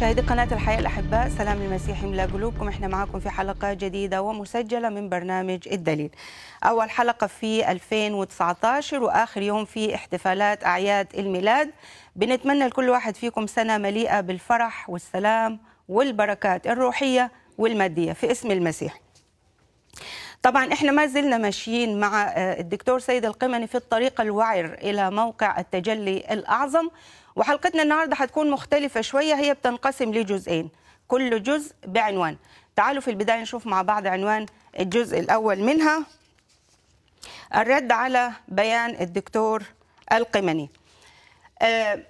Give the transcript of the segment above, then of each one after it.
مشاهدي قناة الحياة الأحباء سلام المسيح من قلوبكم احنا معاكم في حلقة جديدة ومسجلة من برنامج الدليل أول حلقة في 2019 وآخر يوم في احتفالات أعياد الميلاد بنتمنى لكل واحد فيكم سنة مليئة بالفرح والسلام والبركات الروحية والمادية في اسم المسيح طبعا احنا ما زلنا ماشيين مع آه، الدكتور سيد القمني في الطريق الوعر الى موقع التجلي الاعظم وحلقتنا النهارده هتكون مختلفه شويه هي بتنقسم لجزئين كل جزء بعنوان تعالوا في البدايه نشوف مع بعض عنوان الجزء الاول منها الرد على بيان الدكتور القمني آه،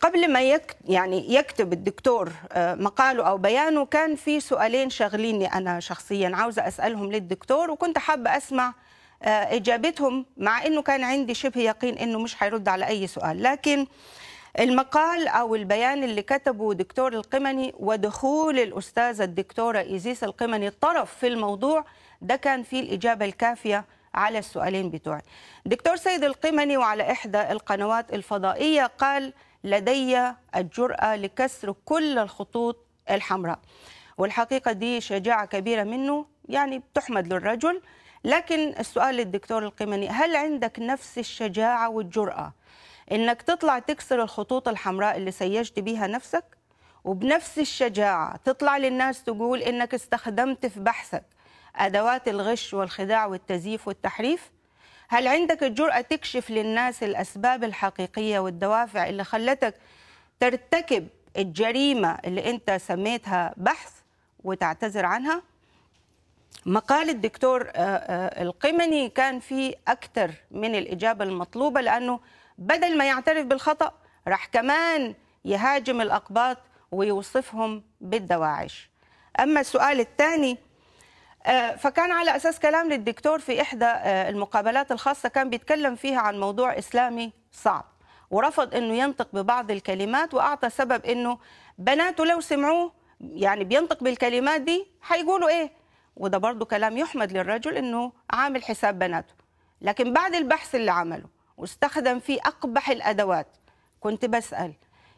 قبل ما يعني يكتب الدكتور آه، مقاله او بيانه كان في سؤالين شاغليني انا شخصيا عاوزه اسالهم للدكتور وكنت حابه اسمع آه، اجابتهم مع انه كان عندي شبه يقين انه مش هيرد على اي سؤال لكن المقال او البيان اللي كتبه دكتور القمني ودخول الاستاذه الدكتوره ايزيس القمني طرف في الموضوع ده كان فيه الاجابه الكافيه على السؤالين بتوعي دكتور سيد القمني وعلى إحدى القنوات الفضائية قال لدي الجرأة لكسر كل الخطوط الحمراء والحقيقة دي شجاعة كبيرة منه يعني بتحمد للرجل لكن السؤال للدكتور القمني هل عندك نفس الشجاعة والجرأة انك تطلع تكسر الخطوط الحمراء اللي سيجت بيها نفسك وبنفس الشجاعه تطلع للناس تقول انك استخدمت في بحثك ادوات الغش والخداع والتزييف والتحريف هل عندك الجرأة تكشف للناس الأسباب الحقيقية والدوافع اللي خلتك ترتكب الجريمة اللي أنت سميتها بحث وتعتذر عنها؟ مقال الدكتور آه، آه، القمني كان فيه أكثر من الإجابة المطلوبة لأنه بدل ما يعترف بالخطأ راح كمان يهاجم الأقباط ويوصفهم بالدواعش أما السؤال الثاني آه، فكان على أساس كلام للدكتور في إحدى آه، المقابلات الخاصة كان بيتكلم فيها عن موضوع إسلامي صعب ورفض أنه ينطق ببعض الكلمات وأعطى سبب أنه بناته لو سمعوه يعني بينطق بالكلمات دي هيقولوا إيه وده برضو كلام يحمد للرجل أنه عامل حساب بناته لكن بعد البحث اللي عمله واستخدم فيه أقبح الأدوات كنت بسأل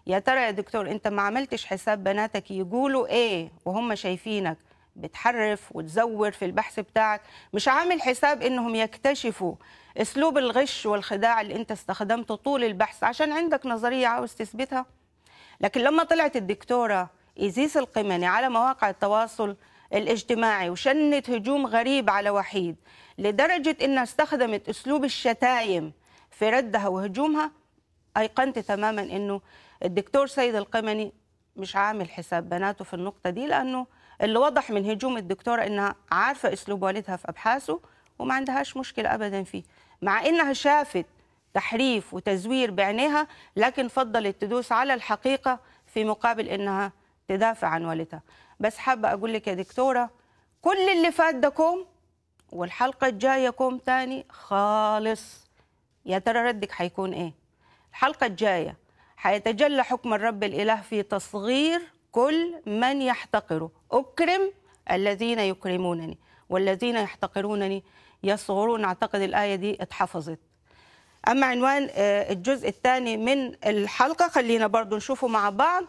يا ترى يا دكتور أنت ما عملتش حساب بناتك يقولوا إيه وهم شايفينك بتحرف وتزور في البحث بتاعك مش عامل حساب انهم يكتشفوا اسلوب الغش والخداع اللي انت استخدمته طول البحث عشان عندك نظريه عاوز تثبتها لكن لما طلعت الدكتوره ايزيس القمني على مواقع التواصل الاجتماعي وشنت هجوم غريب على وحيد لدرجه انها استخدمت اسلوب الشتايم في ردها وهجومها ايقنت تماما انه الدكتور سيد القمني مش عامل حساب بناته في النقطه دي لانه اللي وضح من هجوم الدكتوره انها عارفه اسلوب والدها في ابحاثه وما عندهاش مشكله ابدا فيه مع انها شافت تحريف وتزوير بعينيها لكن فضلت تدوس على الحقيقه في مقابل انها تدافع عن والدها بس حابه اقول لك يا دكتوره كل اللي فات ده كوم والحلقه الجايه كوم تاني خالص يا ترى ردك هيكون ايه الحلقه الجايه هيتجلى حكم الرب الاله في تصغير كل من يحتقره اكرم الذين يكرمونني والذين يحتقرونني يصغرون اعتقد الايه دي اتحفظت اما عنوان آه، الجزء الثاني من الحلقه خلينا برضو نشوفه مع بعض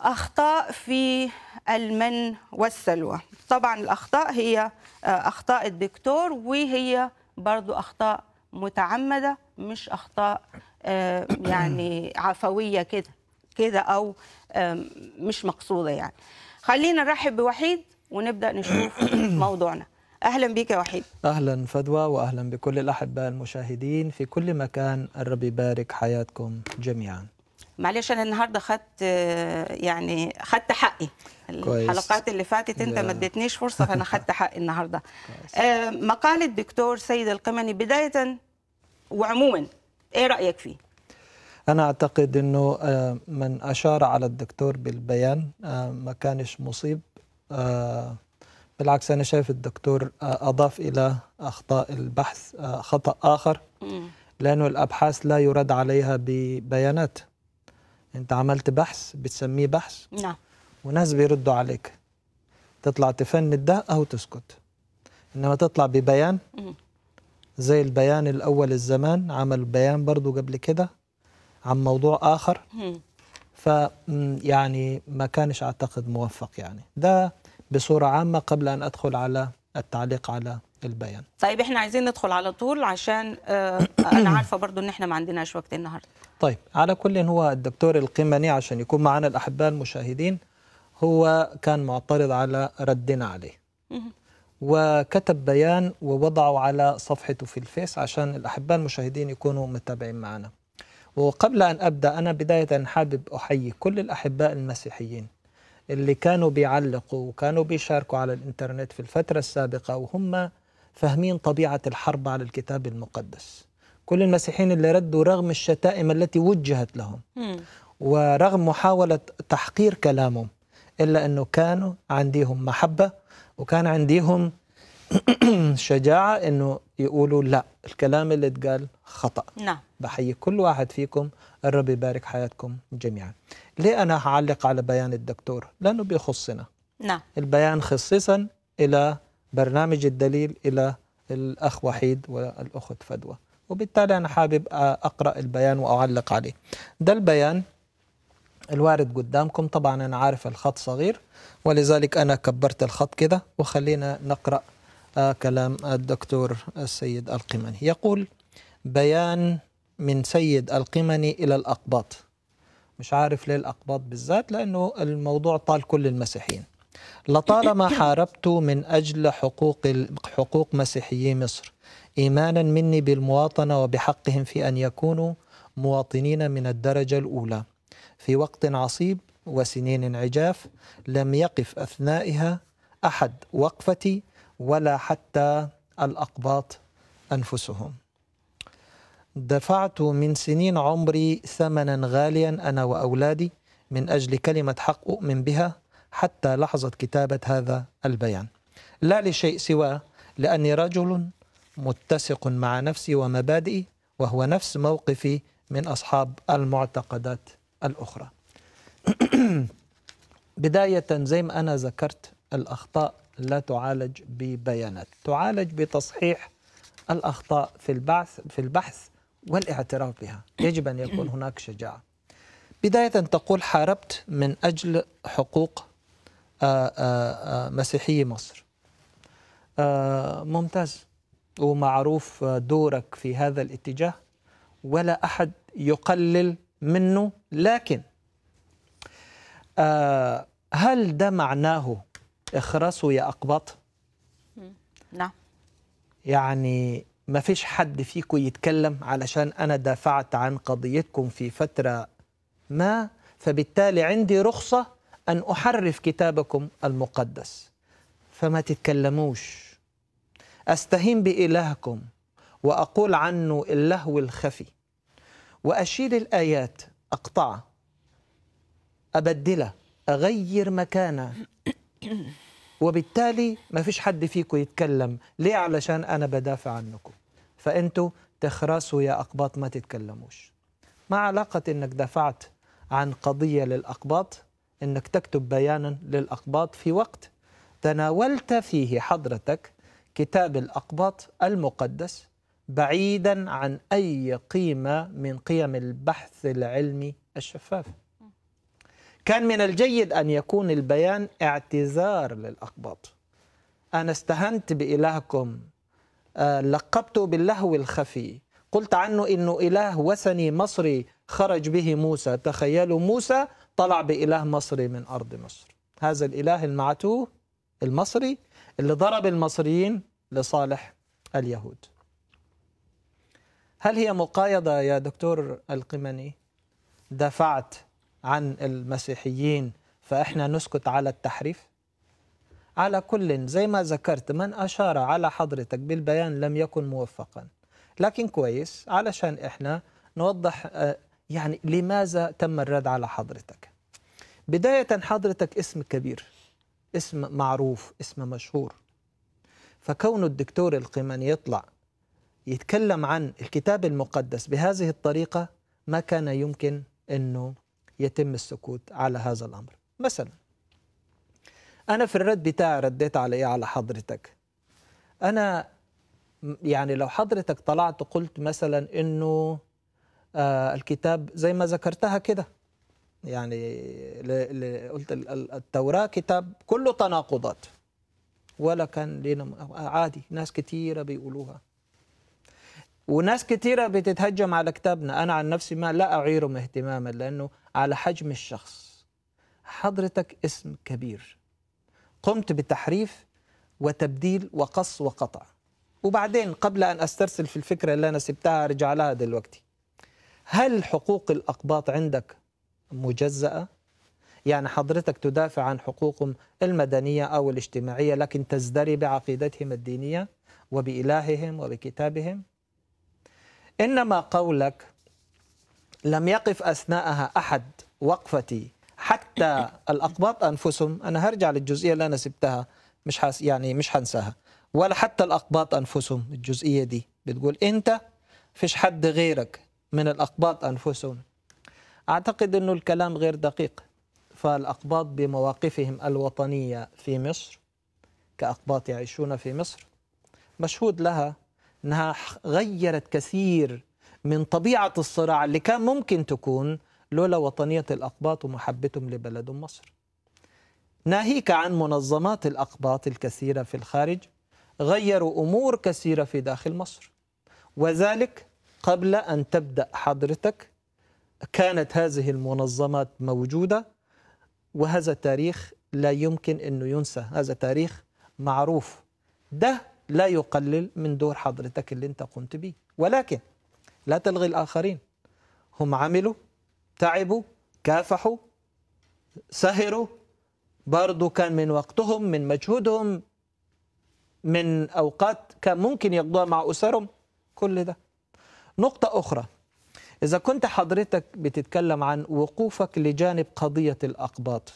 اخطاء في المن والسلوى طبعا الاخطاء هي آه، اخطاء الدكتور وهي برضو اخطاء متعمده مش اخطاء آه، يعني عفويه كده كده او آه، مش مقصوده يعني خلينا نرحب بوحيد ونبدا نشوف موضوعنا اهلا بك يا وحيد اهلا فدوى واهلا بكل الاحباء المشاهدين في كل مكان الرب يبارك حياتكم جميعا معلش انا النهارده خدت آه، يعني خدت حقي الحلقات اللي فاتت انت ما اديتنيش فرصه فانا خدت حقي النهارده مقاله دكتور سيد القمني بدايه وعموما ايه رايك فيه أنا أعتقد أنه آه، من أشار على الدكتور بالبيان آه، ما كانش مصيب آه، بالعكس أنا شايف الدكتور أضاف إلى أخطاء البحث خطأ آخر لأنه الأبحاث لا يرد عليها ببيانات أنت عملت بحث بتسميه بحث نعم وناس بيردوا عليك تطلع تفند ده أو تسكت إنما تطلع ببيان زي البيان الأول الزمان عمل بيان برضو قبل كده عن موضوع آخر ف يعني ما كانش أعتقد موفق يعني ده بصورة عامة قبل أن أدخل على التعليق على البيان طيب احنا عايزين ندخل على طول عشان آه، انا عارفه برضو ان احنا ما عندناش وقت النهارده طيب على كل هو الدكتور القمني عشان يكون معنا الاحباء المشاهدين هو كان معترض على ردنا عليه وكتب بيان ووضعه على صفحته في الفيس عشان الأحباء المشاهدين يكونوا متابعين معنا وقبل أن أبدأ أنا بداية حابب أحيي كل الأحباء المسيحيين اللي كانوا بيعلقوا وكانوا بيشاركوا على الإنترنت في الفترة السابقة وهم فاهمين طبيعة الحرب على الكتاب المقدس كل المسيحيين اللي ردوا رغم الشتائم التي وجهت لهم ورغم محاولة تحقير كلامهم إلا أنه كانوا عندهم محبة وكان عنديهم شجاعة أنه يقولوا لا الكلام اللي اتقال خطأ نعم بحيي كل واحد فيكم الرب يبارك حياتكم جميعا ليه أنا هعلق على بيان الدكتور لأنه بيخصنا نعم البيان خصيصا إلى برنامج الدليل إلى الأخ وحيد والأخت فدوى وبالتالي أنا حابب أقرأ البيان وأعلق عليه ده البيان الوارد قدامكم طبعا أنا عارف الخط صغير ولذلك أنا كبرت الخط كده وخلينا نقرأ آه، كلام الدكتور السيد القمني يقول بيان من سيد القمني إلى الأقباط مش عارف ليه الأقباط بالذات لأنه الموضوع طال كل المسيحيين لطالما حاربت من أجل حقوق حقوق مسيحيي مصر إيمانا مني بالمواطنة وبحقهم في أن يكونوا مواطنين من الدرجة الأولى في وقت عصيب وسنين عجاف لم يقف اثنائها احد وقفتي ولا حتى الاقباط انفسهم دفعت من سنين عمري ثمنا غاليا انا واولادي من اجل كلمه حق اؤمن بها حتى لحظه كتابه هذا البيان لا لشيء سوى لاني رجل متسق مع نفسي ومبادئي وهو نفس موقفي من اصحاب المعتقدات الأخرى بداية زي ما أنا ذكرت الأخطاء لا تعالج ببيانات تعالج بتصحيح الأخطاء في البحث في البحث والاعتراف بها يجب أن يكون هناك شجاعة بداية تقول حاربت من أجل حقوق آه، آه، آه، مسيحي مصر ممتاز ومعروف دورك في هذا الاتجاه ولا أحد يقلل منه لكن آه هل ده معناه اخرسوا يا أقباط؟ نعم يعني ما فيش حد فيكم يتكلم علشان أنا دافعت عن قضيتكم في فترة ما فبالتالي عندي رخصة أن أحرف كتابكم المقدس فما تتكلموش أستهين بإلهكم وأقول عنه اللهو الخفي وأشيل الآيات أقطعها أبدلها أغير مكانها وبالتالي ما فيش حد فيكم يتكلم ليه علشان أنا بدافع عنكم فأنتوا تخرسوا يا أقباط ما تتكلموش ما علاقة أنك دفعت عن قضية للأقباط أنك تكتب بيانا للأقباط في وقت تناولت فيه حضرتك كتاب الأقباط المقدس بعيدا عن أي قيمة من قيم البحث العلمي الشفاف كان من الجيد أن يكون البيان اعتذار للأقباط أنا استهنت بإلهكم آه، لقبته باللهو الخفي قلت عنه إنه إله وثني مصري خرج به موسى تخيلوا موسى طلع بإله مصري من أرض مصر هذا الإله المعتوه المصري اللي ضرب المصريين لصالح اليهود هل هي مقايضة يا دكتور القمني دفعت عن المسيحيين فإحنا نسكت على التحريف على كل زي ما ذكرت من أشار على حضرتك بالبيان لم يكن موفقا لكن كويس علشان إحنا نوضح آه، يعني لماذا تم الرد على حضرتك بداية حضرتك اسم كبير اسم معروف اسم مشهور فكون الدكتور القمني يطلع يتكلم عن الكتاب المقدس بهذه الطريقة ما كان يمكن أنه يتم السكوت على هذا الأمر مثلا أنا في الرد بتاعي رديت على إيه على حضرتك أنا يعني لو حضرتك طلعت قلت مثلا أنه آه الكتاب زي ما ذكرتها كده يعني قلت التوراة كتاب كله تناقضات ولا كان لنا عادي ناس كثيرة بيقولوها وناس كثيره بتتهجم على كتابنا انا عن نفسي ما لا اعيرهم اهتماما لانه على حجم الشخص حضرتك اسم كبير قمت بتحريف وتبديل وقص وقطع وبعدين قبل ان استرسل في الفكره اللي انا سبتها ارجع لها دلوقتي هل حقوق الاقباط عندك مجزاه يعني حضرتك تدافع عن حقوقهم المدنيه او الاجتماعيه لكن تزدري بعقيدتهم الدينيه وبالههم وبكتابهم إنما قولك لم يقف أثناءها أحد وقفتي حتى الأقباط أنفسهم أنا هرجع للجزئية اللي أنا سبتها مش حاس يعني مش هنساها ولا حتى الأقباط أنفسهم الجزئية دي بتقول أنت فيش حد غيرك من الأقباط أنفسهم أعتقد أنه الكلام غير دقيق فالأقباط بمواقفهم الوطنية في مصر كأقباط يعيشون في مصر مشهود لها انها غيرت كثير من طبيعه الصراع اللي كان ممكن تكون لولا وطنيه الاقباط ومحبتهم لبلد مصر. ناهيك عن منظمات الاقباط الكثيره في الخارج غيروا امور كثيره في داخل مصر. وذلك قبل ان تبدا حضرتك كانت هذه المنظمات موجوده وهذا تاريخ لا يمكن انه ينسى، هذا تاريخ معروف. ده لا يقلل من دور حضرتك اللي انت قمت به ولكن لا تلغي الآخرين هم عملوا تعبوا كافحوا سهروا برضو كان من وقتهم من مجهودهم من أوقات كان ممكن يقضوها مع أسرهم كل ده نقطة أخرى إذا كنت حضرتك بتتكلم عن وقوفك لجانب قضية الأقباط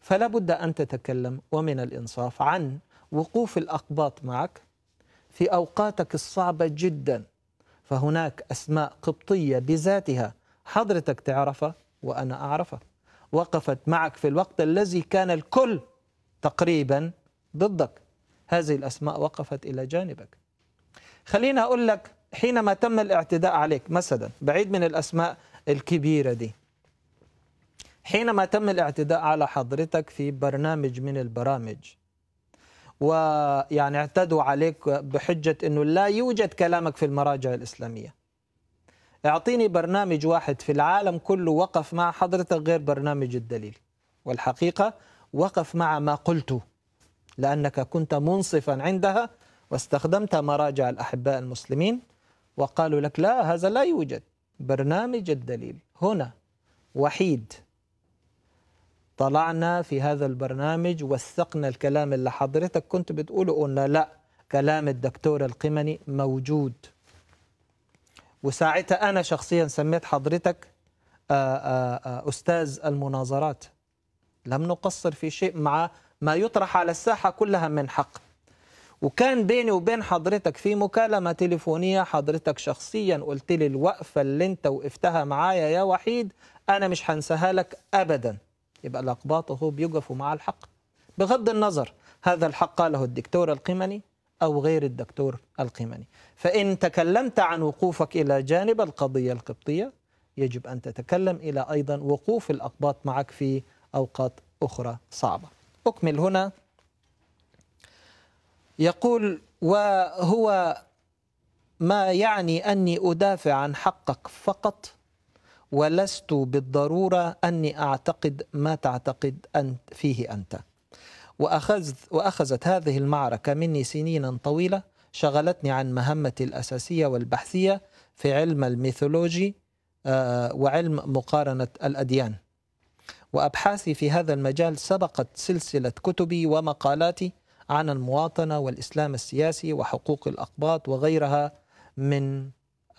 فلا بد أن تتكلم ومن الإنصاف عن وقوف الأقباط معك في أوقاتك الصعبة جدا فهناك أسماء قبطية بذاتها حضرتك تعرفها وأنا أعرفها وقفت معك في الوقت الذي كان الكل تقريبا ضدك هذه الأسماء وقفت إلى جانبك خليني أقول لك حينما تم الاعتداء عليك مثلا بعيد من الأسماء الكبيرة دي حينما تم الاعتداء على حضرتك في برنامج من البرامج ويعني اعتدوا عليك بحجة أنه لا يوجد كلامك في المراجع الإسلامية اعطيني برنامج واحد في العالم كله وقف مع حضرتك غير برنامج الدليل والحقيقة وقف مع ما قلته لأنك كنت منصفا عندها واستخدمت مراجع الأحباء المسلمين وقالوا لك لا هذا لا يوجد برنامج الدليل هنا وحيد طلعنا في هذا البرنامج وثقنا الكلام اللي حضرتك كنت بتقوله قلنا لا كلام الدكتور القمني موجود وساعتها أنا شخصيا سميت حضرتك آه، آه، آه، أستاذ المناظرات لم نقصر في شيء مع ما يطرح على الساحة كلها من حق وكان بيني وبين حضرتك في مكالمة تليفونية حضرتك شخصيا قلت لي الوقفة اللي انت وقفتها معايا يا وحيد أنا مش هنساها لك أبدا يبقى الأقباط هو بيقفوا مع الحق بغض النظر هذا الحق قاله الدكتور القمني أو غير الدكتور القمني فإن تكلمت عن وقوفك إلى جانب القضية القبطية يجب أن تتكلم إلى أيضا وقوف الأقباط معك في أوقات أخرى صعبة أكمل هنا يقول وهو ما يعني أني أدافع عن حقك فقط ولست بالضرورة أني أعتقد ما تعتقد أنت فيه أنت وأخذ وأخذت هذه المعركة مني سنين طويلة شغلتني عن مهمتي الأساسية والبحثية في علم الميثولوجي آه، وعلم مقارنة الأديان وأبحاثي في هذا المجال سبقت سلسلة كتبي ومقالاتي عن المواطنة والإسلام السياسي وحقوق الأقباط وغيرها من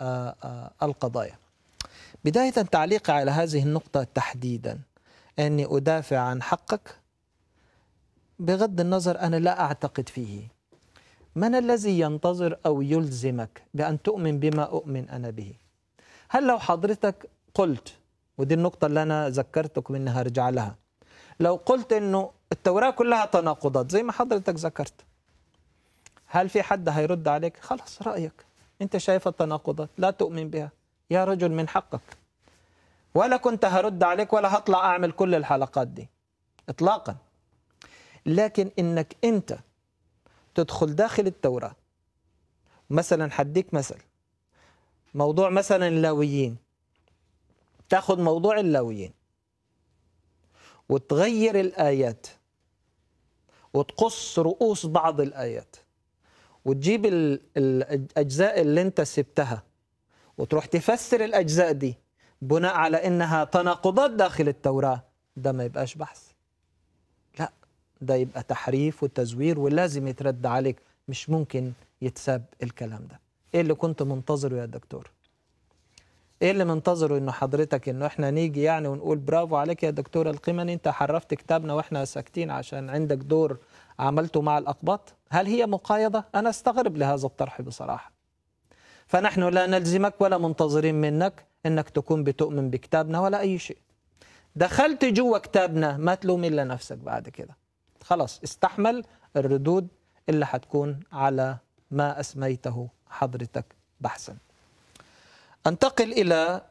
آه، آه، القضايا بداية تعليقي على هذه النقطة تحديدا أني أدافع عن حقك بغض النظر أنا لا أعتقد فيه من الذي ينتظر أو يلزمك بأن تؤمن بما أؤمن أنا به هل لو حضرتك قلت ودي النقطة اللي أنا ذكرتك منها رجع لها لو قلت أنه التوراة كلها تناقضات زي ما حضرتك ذكرت هل في حد هيرد عليك خلاص رأيك أنت شايف التناقضات لا تؤمن بها يا رجل من حقك ولا كنت هرد عليك ولا هطلع أعمل كل الحلقات دي إطلاقا لكن إنك أنت تدخل داخل التوراة مثلا حديك مثل موضوع مثلا اللاويين تاخد موضوع اللاويين وتغير الآيات وتقص رؤوس بعض الآيات وتجيب الأجزاء اللي أنت سبتها وتروح تفسر الأجزاء دي بناء على إنها تناقضات داخل التوراة ده ما يبقاش بحث لا ده يبقى تحريف وتزوير ولازم يترد عليك مش ممكن يتساب الكلام ده ايه اللي كنت منتظره يا دكتور ايه اللي منتظره انه حضرتك انه احنا نيجي يعني ونقول برافو عليك يا دكتور القمني انت حرفت كتابنا واحنا ساكتين عشان عندك دور عملته مع الاقباط هل هي مقايضه انا استغرب لهذا الطرح بصراحه فنحن لا نلزمك ولا منتظرين منك انك تكون بتؤمن بكتابنا ولا اي شيء دخلت جوا كتابنا ما تلوم الا نفسك بعد كده خلاص استحمل الردود اللي هتكون على ما اسميته حضرتك بحثا انتقل الى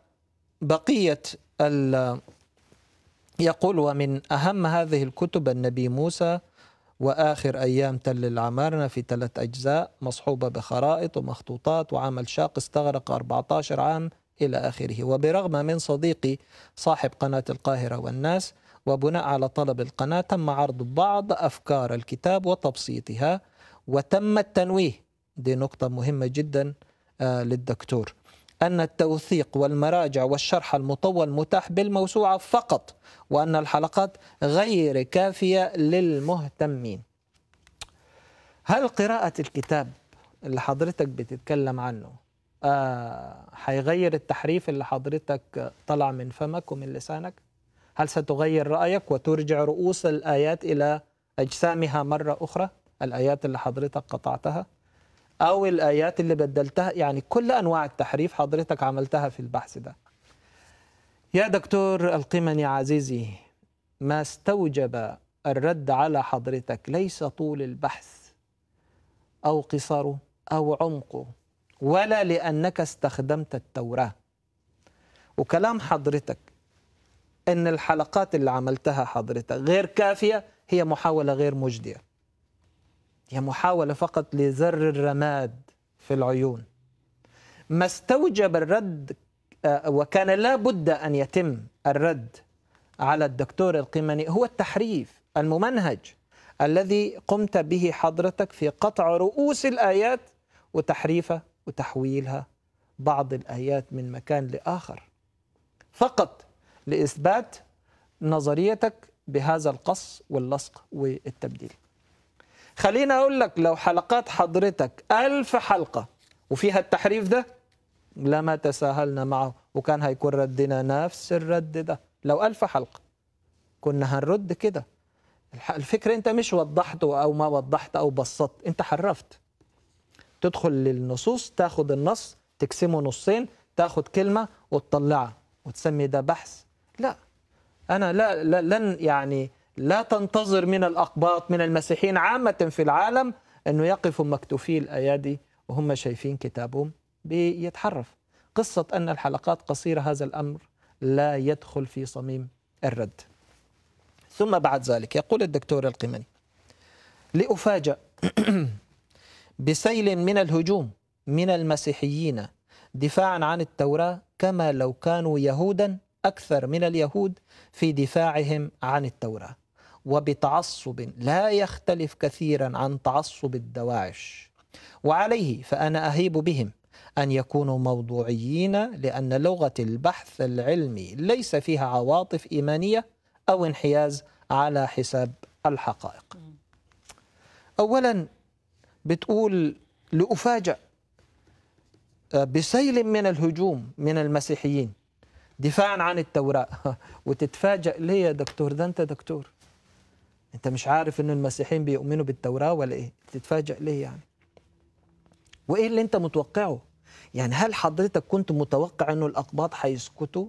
بقيه ال يقول ومن اهم هذه الكتب النبي موسى وآخر أيام تل العمارنة في ثلاث أجزاء مصحوبة بخرائط ومخطوطات وعمل شاق استغرق 14 عام إلى آخره وبرغم من صديقي صاحب قناة القاهرة والناس وبناء على طلب القناة تم عرض بعض أفكار الكتاب وتبسيطها وتم التنويه دي نقطة مهمة جدا آه، للدكتور أن التوثيق والمراجع والشرح المطول متاح بالموسوعة فقط وأن الحلقات غير كافية للمهتمين هل قراءة الكتاب اللي حضرتك بتتكلم عنه هيغير آه التحريف اللي حضرتك طلع من فمك ومن لسانك هل ستغير رأيك وترجع رؤوس الآيات إلى أجسامها مرة أخرى الآيات اللي حضرتك قطعتها او الايات اللي بدلتها يعني كل انواع التحريف حضرتك عملتها في البحث ده يا دكتور القمني عزيزي ما استوجب الرد على حضرتك ليس طول البحث او قصره او عمقه ولا لانك استخدمت التوراه وكلام حضرتك ان الحلقات اللي عملتها حضرتك غير كافيه هي محاوله غير مجديه هي محاولة فقط لزر الرماد في العيون ما استوجب الرد آه، وكان لا بد أن يتم الرد على الدكتور القمني هو التحريف الممنهج الذي قمت به حضرتك في قطع رؤوس الآيات وتحريفها وتحويلها بعض الآيات من مكان لآخر فقط لإثبات نظريتك بهذا القص واللصق والتبديل خليني اقول لك لو حلقات حضرتك ألف حلقه وفيها التحريف ده لما تساهلنا معه وكان هيكون ردنا نفس الرد ده لو ألف حلقه كنا هنرد كده الفكرة أنت مش وضحت أو ما وضحت أو بسطت أنت حرفت تدخل للنصوص تاخد النص تقسمه نصين تاخد كلمة وتطلعها وتسمي ده بحث لا أنا لا, لا لن يعني لا تنتظر من الأقباط من المسيحيين عامة في العالم أنه يقفوا مكتوفي الأيادي وهم شايفين كتابهم بيتحرف قصة أن الحلقات قصيرة هذا الأمر لا يدخل في صميم الرد ثم بعد ذلك يقول الدكتور القمني لأفاجأ بسيل من الهجوم من المسيحيين دفاعا عن التوراة كما لو كانوا يهودا أكثر من اليهود في دفاعهم عن التوراة وبتعصب لا يختلف كثيرا عن تعصب الدواعش وعليه فأنا أهيب بهم أن يكونوا موضوعيين لأن لغة البحث العلمي ليس فيها عواطف إيمانية أو انحياز على حساب الحقائق أولا بتقول لأفاجأ آه، بسيل من الهجوم من المسيحيين دفاعا عن التوراة وتتفاجأ ليه يا دكتور ده أنت دكتور انت مش عارف انه المسيحيين بيؤمنوا بالتوراه ولا ايه تتفاجئ ليه يعني وايه اللي انت متوقعه يعني هل حضرتك كنت متوقع انه الاقباط هيسكتوا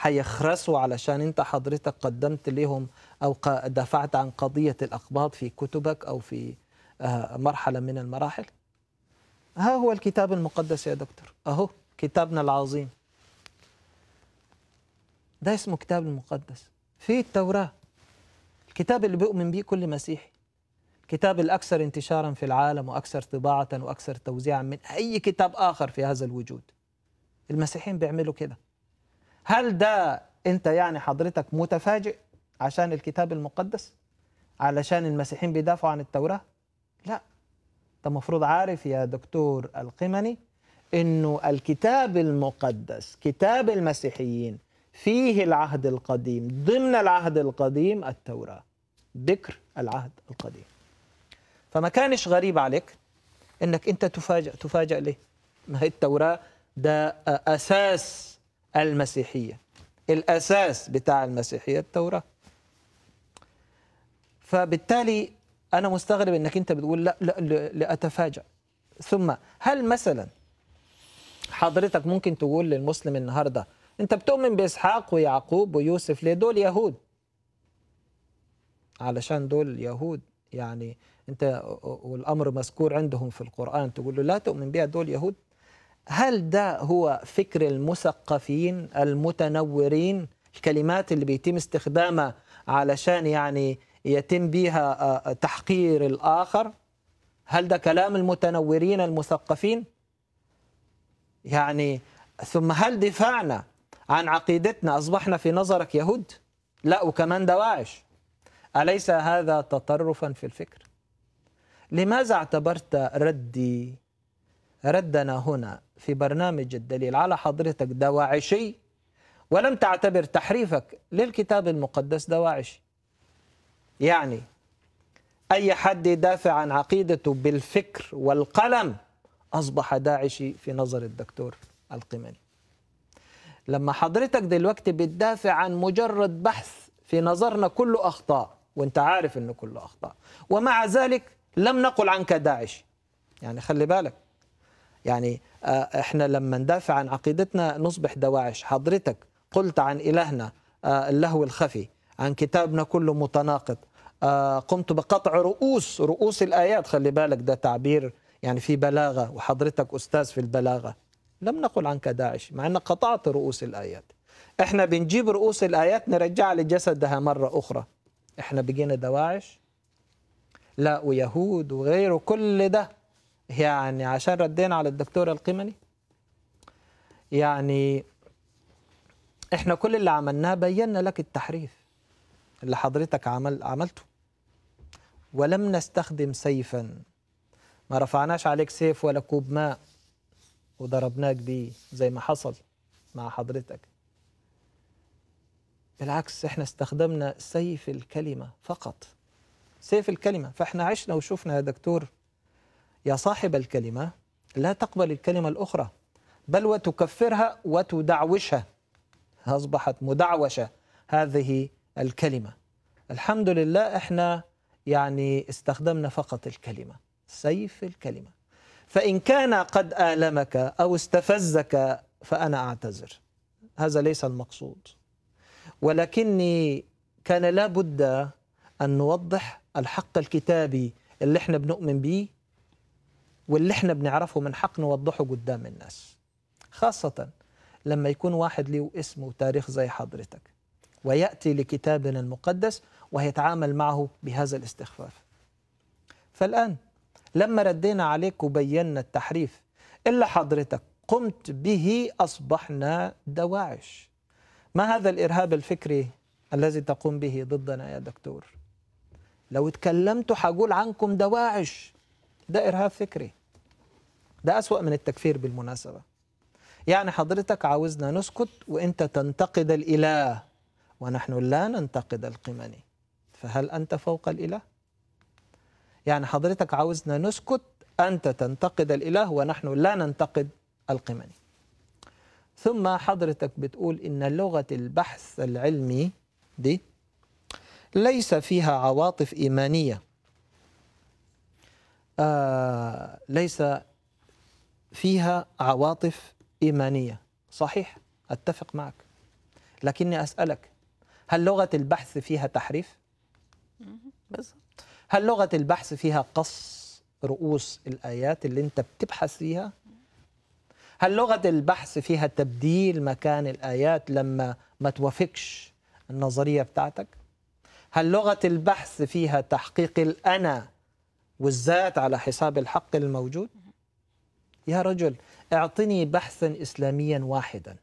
هيخرسوا علشان انت حضرتك قدمت لهم او دفعت عن قضيه الاقباط في كتبك او في آه، مرحله من المراحل ها هو الكتاب المقدس يا دكتور اهو كتابنا العظيم ده اسمه كتاب المقدس في التوراه الكتاب اللي بيؤمن به كل مسيحي كتاب الأكثر انتشارا في العالم وأكثر طباعة وأكثر توزيعا من أي كتاب آخر في هذا الوجود المسيحيين بيعملوا كده هل ده أنت يعني حضرتك متفاجئ عشان الكتاب المقدس علشان المسيحيين بيدافعوا عن التوراة لا أنت مفروض عارف يا دكتور القمني أنه الكتاب المقدس كتاب المسيحيين فيه العهد القديم ضمن العهد القديم التوراة ذكر العهد القديم فما كانش غريب عليك انك انت تفاجئ تفاجئ ليه ما هي التوراة ده اساس المسيحية الاساس بتاع المسيحية التوراة فبالتالي انا مستغرب انك انت بتقول لا لا لاتفاجئ ثم هل مثلا حضرتك ممكن تقول للمسلم النهارده انت بتؤمن باسحاق ويعقوب ويوسف ليه دول يهود علشان دول يهود يعني انت والامر مذكور عندهم في القران تقول له لا تؤمن بها دول يهود هل ده هو فكر المثقفين المتنورين الكلمات اللي بيتم استخدامها علشان يعني يتم بها آه، آه، تحقير الاخر هل ده كلام المتنورين المثقفين يعني ثم هل دفاعنا عن عقيدتنا اصبحنا في نظرك يهود لا وكمان دواعش أليس هذا تطرفا في الفكر؟ لماذا اعتبرت ردي ردنا هنا في برنامج الدليل على حضرتك دواعشي ولم تعتبر تحريفك للكتاب المقدس دواعشي يعني أي حد يدافع عن عقيدته بالفكر والقلم أصبح داعشي في نظر الدكتور القمني لما حضرتك دلوقتي بتدافع عن مجرد بحث في نظرنا كله أخطاء وانت عارف انه كله اخطاء ومع ذلك لم نقل عنك داعش يعني خلي بالك يعني آه، احنا لما ندافع عن عقيدتنا نصبح دواعش حضرتك قلت عن الهنا آه، اللهو الخفي عن كتابنا كله متناقض آه، قمت بقطع رؤوس رؤوس الايات خلي بالك ده تعبير يعني في بلاغه وحضرتك استاذ في البلاغه لم نقل عنك داعش مع انك قطعت رؤوس الايات احنا بنجيب رؤوس الايات نرجعها لجسدها مره اخرى احنا بقينا دواعش لا ويهود وغيره كل ده يعني عشان ردينا على الدكتور القمني يعني احنا كل اللي عملناه بينا لك التحريف اللي حضرتك عمل عملته ولم نستخدم سيفا ما رفعناش عليك سيف ولا كوب ماء وضربناك بيه زي ما حصل مع حضرتك بالعكس احنا استخدمنا سيف الكلمة فقط سيف الكلمة فاحنا عشنا وشفنا يا دكتور يا صاحب الكلمة لا تقبل الكلمة الأخرى بل وتكفرها وتدعوشها أصبحت مدعوشة هذه الكلمة الحمد لله احنا يعني استخدمنا فقط الكلمة سيف الكلمة فإن كان قد آلمك أو استفزك فأنا أعتذر هذا ليس المقصود ولكني كان لابد أن نوضح الحق الكتابي اللي احنا بنؤمن به واللي احنا بنعرفه من حق نوضحه قدام الناس خاصة لما يكون واحد له اسم وتاريخ زي حضرتك ويأتي لكتابنا المقدس وهيتعامل معه بهذا الاستخفاف فالآن لما ردينا عليك وبينا التحريف اللي حضرتك قمت به أصبحنا دواعش ما هذا الإرهاب الفكري الذي تقوم به ضدنا يا دكتور لو تكلمت حقول عنكم دواعش ده إرهاب فكري ده أسوأ من التكفير بالمناسبة يعني حضرتك عاوزنا نسكت وانت تنتقد الاله ونحن لا ننتقد القمني فهل انت فوق الاله يعني حضرتك عاوزنا نسكت انت تنتقد الاله ونحن لا ننتقد القمني ثم حضرتك بتقول إن لغة البحث العلمي دي ليس فيها عواطف إيمانية آه ليس فيها عواطف إيمانية صحيح أتفق معك لكني أسألك هل لغة البحث فيها تحريف؟ بالظبط هل لغة البحث فيها قص رؤوس الآيات اللي أنت بتبحث فيها؟ هل لغه البحث فيها تبديل مكان الايات لما ما توافقش النظريه بتاعتك هل لغه البحث فيها تحقيق الانا والذات على حساب الحق الموجود يا رجل اعطني بحثا اسلاميا واحدا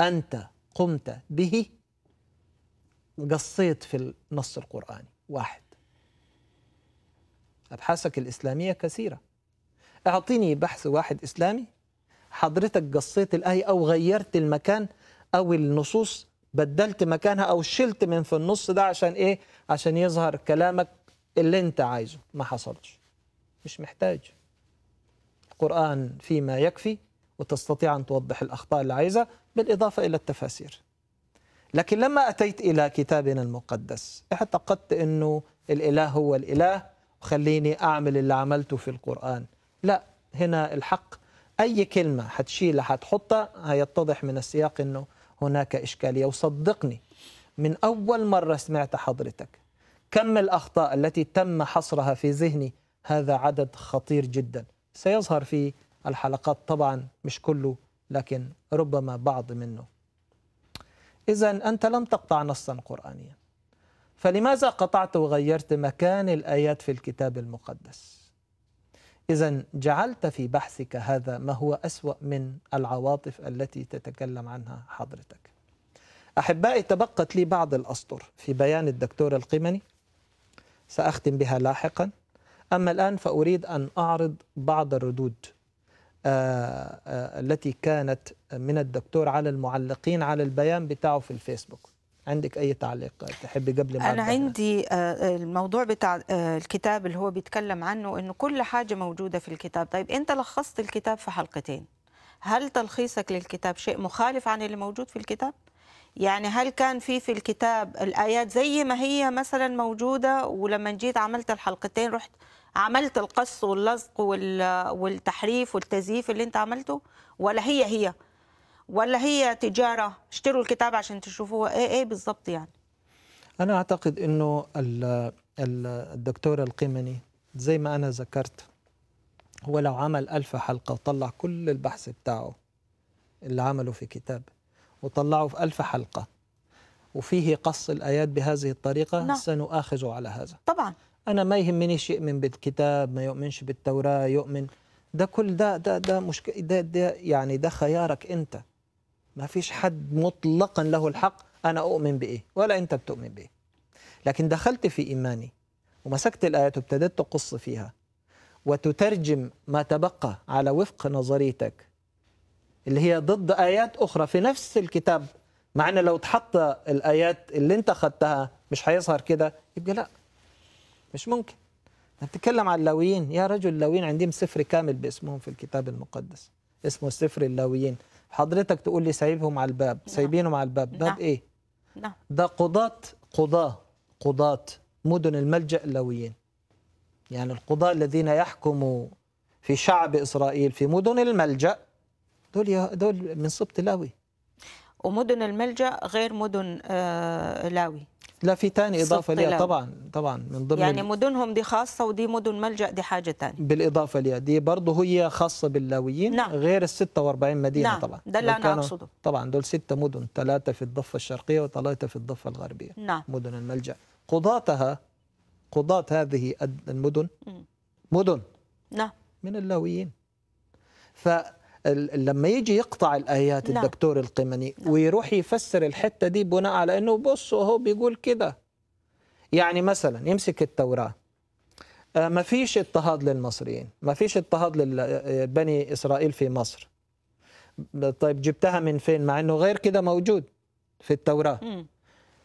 انت قمت به قصيت في النص القراني واحد ابحاثك الاسلاميه كثيره اعطني بحث واحد اسلامي حضرتك قصيت الآية أو غيرت المكان أو النصوص بدلت مكانها أو شلت من في النص ده عشان إيه؟ عشان يظهر كلامك اللي أنت عايزه ما حصلش مش محتاج القرآن فيما يكفي وتستطيع أن توضح الأخطاء اللي عايزها بالإضافة إلى التفاسير لكن لما أتيت إلى كتابنا المقدس اعتقدت أنه الإله هو الإله وخليني أعمل اللي عملته في القرآن لا هنا الحق أي كلمة حتشيلها حتحطها هيتضح من السياق أنه هناك إشكالية وصدقني من أول مرة سمعت حضرتك كم الأخطاء التي تم حصرها في ذهني هذا عدد خطير جدا سيظهر في الحلقات طبعا مش كله لكن ربما بعض منه إذا أنت لم تقطع نصا قرآنيا فلماذا قطعت وغيرت مكان الآيات في الكتاب المقدس؟ إذا جعلت في بحثك هذا ما هو أسوأ من العواطف التي تتكلم عنها حضرتك أحبائي تبقت لي بعض الأسطر في بيان الدكتور القمني سأختم بها لاحقا أما الآن فأريد أن أعرض بعض الردود آه، آه، التي كانت من الدكتور على المعلقين على البيان بتاعه في الفيسبوك عندك اي تعليق تحبي قبل ما انا عندي آه، الموضوع بتاع آه، الكتاب اللي هو بيتكلم عنه انه كل حاجه موجوده في الكتاب طيب انت لخصت الكتاب في حلقتين هل تلخيصك للكتاب شيء مخالف عن اللي موجود في الكتاب يعني هل كان في في الكتاب الايات زي ما هي مثلا موجوده ولما جيت عملت الحلقتين رحت عملت القص واللصق والتحريف والتزييف اللي انت عملته ولا هي هي ولا هي تجاره اشتروا الكتاب عشان تشوفوه ايه ايه بالظبط يعني انا اعتقد انه الدكتور القمني زي ما انا ذكرت هو لو عمل ألف حلقة وطلع كل البحث بتاعه اللي عمله في كتاب وطلعه في ألف حلقة وفيه قص الآيات بهذه الطريقة نعم. سنؤاخذه على هذا طبعا أنا ما يهمنيش يؤمن بالكتاب ما يؤمنش بالتوراة يؤمن ده كل ده ده ده مشكلة ده, ده يعني ده خيارك أنت ما فيش حد مطلقا له الحق أنا أؤمن بإيه ولا أنت بتؤمن بإيه لكن دخلت في إيماني ومسكت الآيات وابتديت تقص فيها وتترجم ما تبقى على وفق نظريتك اللي هي ضد آيات أخرى في نفس الكتاب مع ان لو اتحط الآيات اللي أنت خدتها مش هيظهر كده يبقى لا مش ممكن نتكلم عن اللاويين يا رجل اللاويين عندهم سفر كامل باسمهم في الكتاب المقدس اسمه سفر اللاويين حضرتك تقول لي سايبهم على الباب نعم. سايبينهم على الباب باب نعم. ايه نعم. ده قضاة قضاة قضاة مدن الملجأ اللويين يعني القضاة الذين يحكموا في شعب إسرائيل في مدن الملجأ دول دول من صبت لوي ومدن الملجأ غير مدن آه، لاوي لا في تاني إضافة لها طبعا طبعا من ضمن يعني مدنهم دي خاصة ودي مدن ملجأ دي حاجة تانية بالإضافة لها دي برضه هي خاصة باللاويين نعم. غير ال 46 مدينة نعم. طبعا ده اللي أنا أقصده طبعا دول ستة مدن ثلاثة في الضفة الشرقية وثلاثة في الضفة الغربية نعم. مدن الملجأ قضاتها قضاة هذه المدن مدن نعم من اللاويين ف لما يجي يقطع الايات لا. نعم. الدكتور القمني لا. نعم. ويروح يفسر الحته دي بناء على انه بص هو بيقول كده يعني مثلا يمسك التوراه آه، ما فيش اضطهاد للمصريين ما فيش اضطهاد لبني آه، اسرائيل في مصر طيب جبتها من فين مع انه غير كده موجود في التوراه م.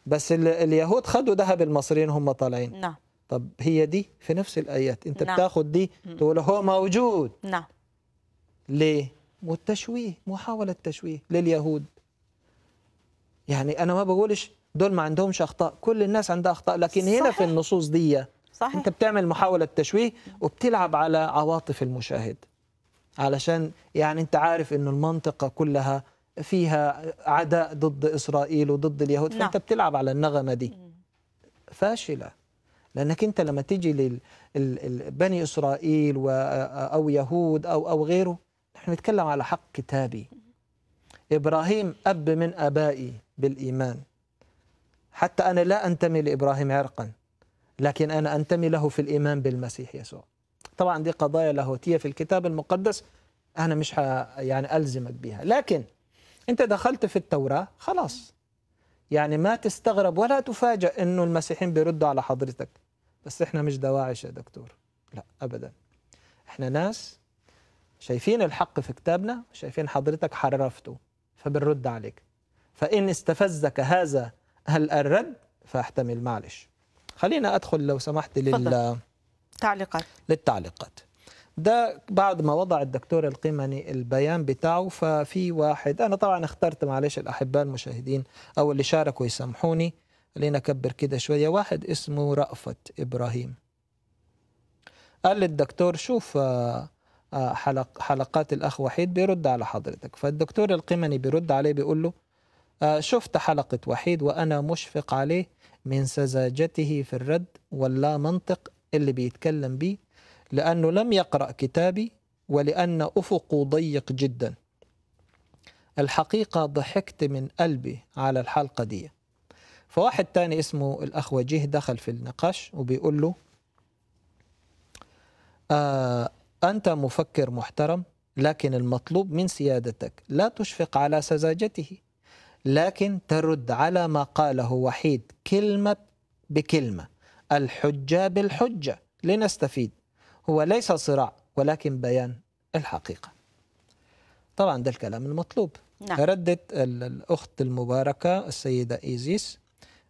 بس اليهود خدوا ذهب المصريين هم طالعين نعم طب هي دي في نفس الايات انت نا. نعم. بتاخد دي تقول هو موجود نعم ليه والتشويه محاولة تشويه لليهود يعني أنا ما بقولش دول ما عندهمش أخطاء كل الناس عندها أخطاء لكن صحيح. هنا في النصوص دي صحيح. أنت بتعمل محاولة تشويه وبتلعب على عواطف المشاهد علشان يعني أنت عارف أن المنطقة كلها فيها عداء ضد إسرائيل وضد اليهود فأنت لا. نعم. بتلعب على النغمة دي فاشلة لأنك أنت لما تيجي لبني إسرائيل أو يهود أو أو غيره احنا نتكلم على حق كتابي إبراهيم أب من أبائي بالإيمان حتى أنا لا أنتمي لإبراهيم عرقا لكن أنا أنتمي له في الإيمان بالمسيح يسوع طبعا دي قضايا لاهوتية في الكتاب المقدس أنا مش ه... يعني ألزمك بيها لكن أنت دخلت في التوراة خلاص يعني ما تستغرب ولا تفاجأ أنه المسيحيين بيردوا على حضرتك بس إحنا مش دواعش يا دكتور لا أبدا إحنا ناس شايفين الحق في كتابنا شايفين حضرتك حرفته فبنرد عليك فإن استفزك هذا هل الرد فاحتمل معلش خلينا أدخل لو سمحت لل تعليقات للتعليقات ده بعد ما وضع الدكتور القمني البيان بتاعه ففي واحد أنا طبعا اخترت معلش الأحباء المشاهدين أو اللي شاركوا يسامحوني خلينا أكبر كده شوية واحد اسمه رأفت إبراهيم قال للدكتور شوف آه، آه، حلق حلقات الأخ وحيد بيرد على حضرتك فالدكتور القمني بيرد عليه بيقول له آه، شفت حلقة وحيد وأنا مشفق عليه من سذاجته في الرد واللا منطق اللي بيتكلم بيه لأنه لم يقرأ كتابي ولأن أفقه ضيق جدا الحقيقة ضحكت من قلبي على الحلقة دي فواحد تاني اسمه الأخ وجيه دخل في النقاش وبيقول له آه أنت مفكر محترم لكن المطلوب من سيادتك لا تشفق على سذاجته لكن ترد على ما قاله وحيد كلمة بكلمة الحجة بالحجة لنستفيد هو ليس صراع ولكن بيان الحقيقة طبعا ده الكلام المطلوب نعم. ردت الأخت المباركة السيدة إيزيس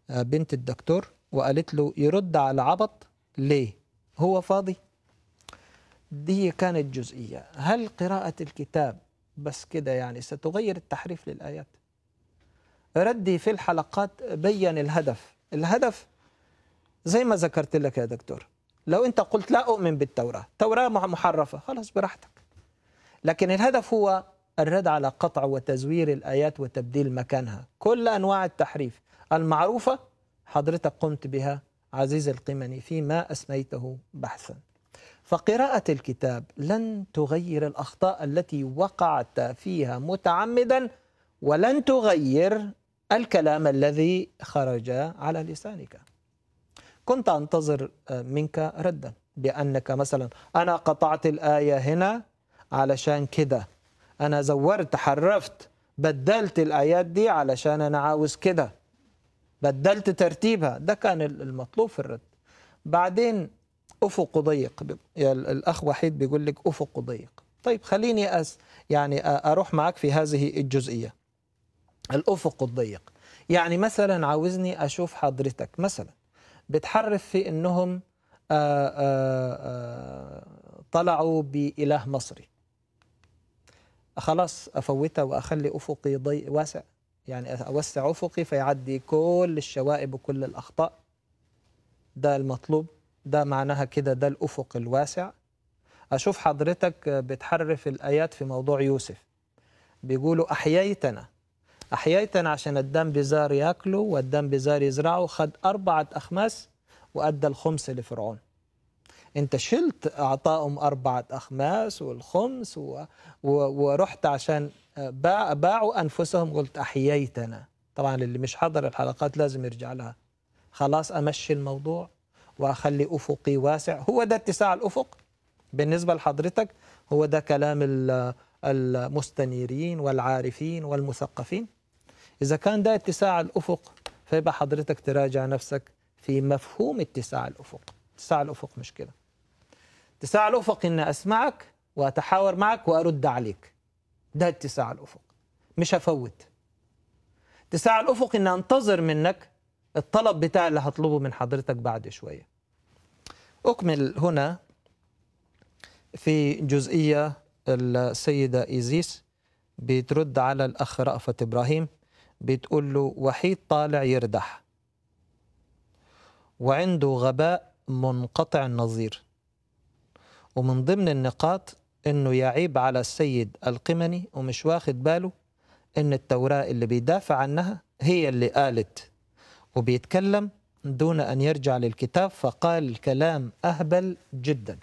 آه، بنت الدكتور وقالت له يرد على عبط ليه هو فاضي دي هي كانت جزئية هل قراءة الكتاب بس كده يعني ستغير التحريف للآيات ردي في الحلقات بين الهدف الهدف زي ما ذكرت لك يا دكتور لو أنت قلت لا أؤمن بالتوراة توراة محرفة خلاص براحتك لكن الهدف هو الرد على قطع وتزوير الآيات وتبديل مكانها كل أنواع التحريف المعروفة حضرتك قمت بها عزيز القمني فيما أسميته بحثا فقراءة الكتاب لن تغير الأخطاء التي وقعت فيها متعمدا ولن تغير الكلام الذي خرج على لسانك كنت أنتظر آه، منك ردا بأنك مثلا أنا قطعت الآية هنا علشان كده أنا زورت حرفت بدلت الآيات دي علشان أنا عاوز كده بدلت ترتيبها ده كان المطلوب في الرد بعدين افق ضيق الاخ وحيد بيقول لك افق ضيق طيب خليني أس يعني اروح معك في هذه الجزئيه الافق الضيق يعني مثلا عاوزني اشوف حضرتك مثلا بتحرف في انهم آآ آه، آآ آه، آه، طلعوا باله مصري خلاص افوتها واخلي افقي ضي واسع يعني اوسع افقي فيعدي كل الشوائب وكل الاخطاء ده المطلوب ده معناها كده ده الأفق الواسع أشوف حضرتك بتحرف الآيات في موضوع يوسف بيقولوا أحييتنا أحييتنا عشان الدم بزار ياكله والدم بزار يزرعه خد أربعة أخماس وأدى الخمس لفرعون أنت شلت أعطائهم أربعة أخماس والخمس و... و... ورحت عشان باع... باعوا أنفسهم قلت أحييتنا طبعا اللي مش حضر الحلقات لازم يرجع لها خلاص أمشي الموضوع واخلي افقي واسع هو ده اتساع الافق بالنسبه لحضرتك هو ده كلام المستنيرين والعارفين والمثقفين اذا كان ده اتساع الافق فيبقى حضرتك تراجع نفسك في مفهوم اتساع الافق اتساع الافق مش كده اتساع الافق ان اسمعك واتحاور معك وارد عليك ده اتساع الافق مش هفوت اتساع الافق ان انتظر منك الطلب بتاعي اللي هطلبه من حضرتك بعد شوية أكمل هنا في جزئية السيدة إيزيس بترد على الأخ رأفت إبراهيم بتقول له وحيد طالع يردح وعنده غباء منقطع النظير ومن ضمن النقاط انه يعيب على السيد القمني ومش واخد باله ان التوراة اللي بيدافع عنها هي اللي قالت وبيتكلم دون أن يرجع للكتاب فقال كلام أهبل جدا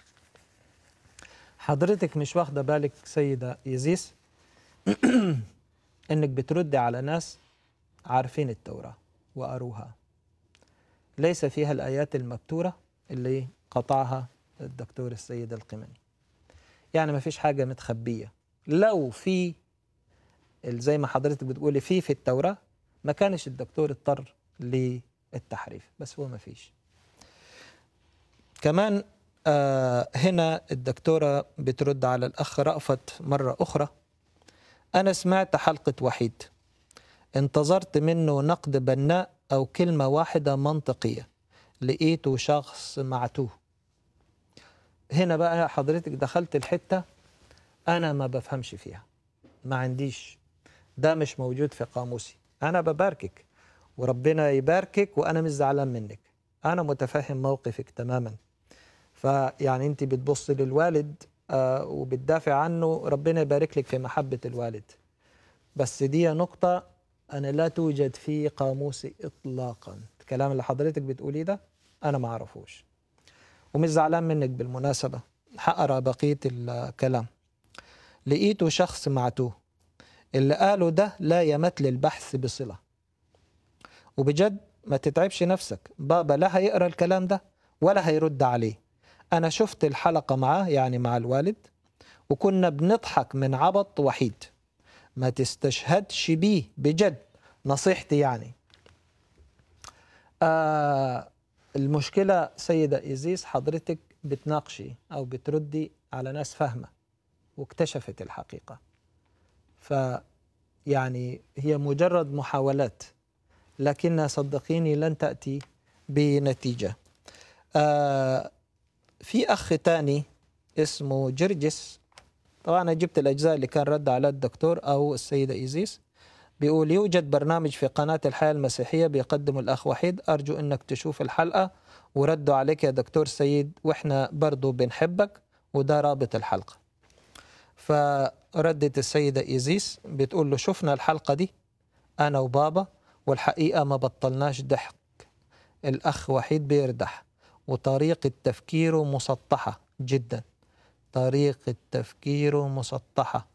حضرتك مش واخدة بالك سيدة يزيس إنك بترد على ناس عارفين التوراة وقروها ليس فيها الآيات المبتورة اللي قطعها الدكتور السيد القمني يعني ما فيش حاجة متخبية لو في زي ما حضرتك بتقولي في في التوراة ما كانش الدكتور اضطر للتحريف بس هو ما فيش كمان آه، هنا الدكتورة بترد على الأخ رأفت مرة أخرى أنا سمعت حلقة وحيد انتظرت منه نقد بناء أو كلمة واحدة منطقية لقيته شخص معتوه هنا بقى حضرتك دخلت الحتة أنا ما بفهمش فيها ما عنديش ده مش موجود في قاموسي أنا بباركك وربنا يباركك وانا مش زعلان منك انا متفهم موقفك تماما فيعني انت بتبصي للوالد آه، وبتدافع عنه ربنا يبارك لك في محبه الوالد بس دي نقطه انا لا توجد في قاموسي اطلاقا الكلام اللي حضرتك بتقوليه ده انا ما اعرفوش ومش زعلان منك بالمناسبه هقرا بقيه الكلام لقيته شخص معتوه اللي قاله ده لا يمت للبحث بصله وبجد ما تتعبش نفسك بابا لا هيقرا الكلام ده ولا هيرد عليه انا شفت الحلقه معاه يعني مع الوالد وكنا بنضحك من عبط وحيد ما تستشهدش بيه بجد نصيحتي يعني آه المشكلة سيدة إيزيس حضرتك بتناقشي أو بتردي على ناس فاهمة واكتشفت الحقيقة يعني هي مجرد محاولات لكن صدقيني لن تأتي بنتيجة آه في أخ تاني اسمه جرجس طبعا أنا جبت الأجزاء اللي كان رد على الدكتور أو السيدة إيزيس بيقول يوجد برنامج في قناة الحياة المسيحية بيقدمه الأخ وحيد أرجو أنك تشوف الحلقة وردوا عليك يا دكتور سيد وإحنا برضو بنحبك وده رابط الحلقة فردت السيدة إيزيس بتقول له شفنا الحلقة دي أنا وبابا والحقيقة ما بطلناش ضحك الأخ وحيد بيردح وطريقة تفكيره مسطحة جدا طريقة تفكيره مسطحة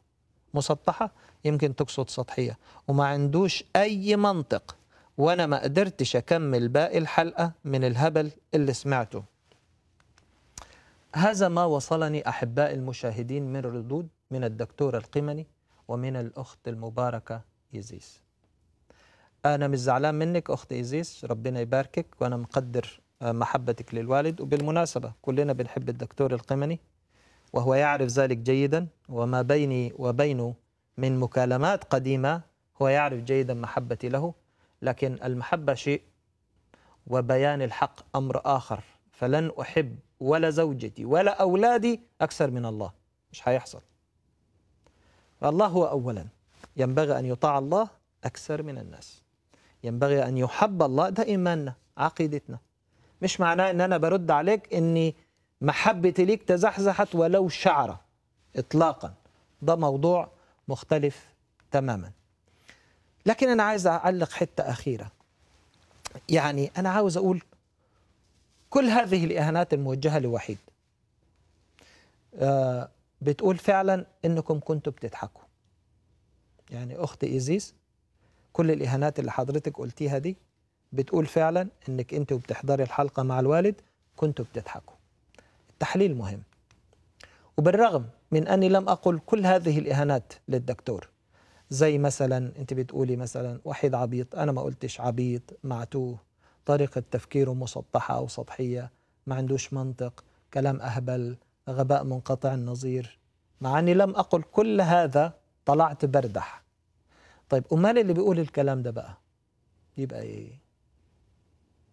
مسطحة يمكن تقصد سطحية وما عندوش أي منطق وأنا ما قدرتش أكمل باقي الحلقة من الهبل اللي سمعته هذا ما وصلني أحباء المشاهدين من ردود من الدكتور القمني ومن الأخت المباركة يزيز انا مش زعلان منك اخت ايزيس ربنا يباركك وانا مقدر آه، محبتك للوالد وبالمناسبه كلنا بنحب الدكتور القمني وهو يعرف ذلك جيدا وما بيني وبينه من مكالمات قديمه هو يعرف جيدا محبتي له لكن المحبه شيء وبيان الحق امر اخر فلن احب ولا زوجتي ولا اولادي اكثر من الله مش هيحصل الله هو اولا ينبغي ان يطاع الله اكثر من الناس ينبغي أن يحب الله ده إيماننا عقيدتنا مش معناه أن أنا برد عليك أني محبتي ليك تزحزحت ولو شعرة إطلاقا ده موضوع مختلف تماما لكن أنا عايز أعلق حتة أخيرة يعني أنا عاوز أقول كل هذه الإهانات الموجهة لوحيد آه، بتقول فعلا انكم كنتوا بتضحكوا يعني اخت ايزيس كل الاهانات اللي حضرتك قلتيها دي بتقول فعلا انك انت وبتحضري الحلقه مع الوالد كنتوا بتضحكوا التحليل مهم وبالرغم من اني لم اقل كل هذه الاهانات للدكتور زي مثلا انت بتقولي مثلا وحيد عبيط انا ما قلتش عبيط معتوه طريقه تفكيره مسطحه او سطحيه ما عندوش منطق كلام اهبل غباء منقطع النظير مع اني لم اقل كل هذا طلعت بردح طيب امال اللي بيقول الكلام ده بقى يبقى ايه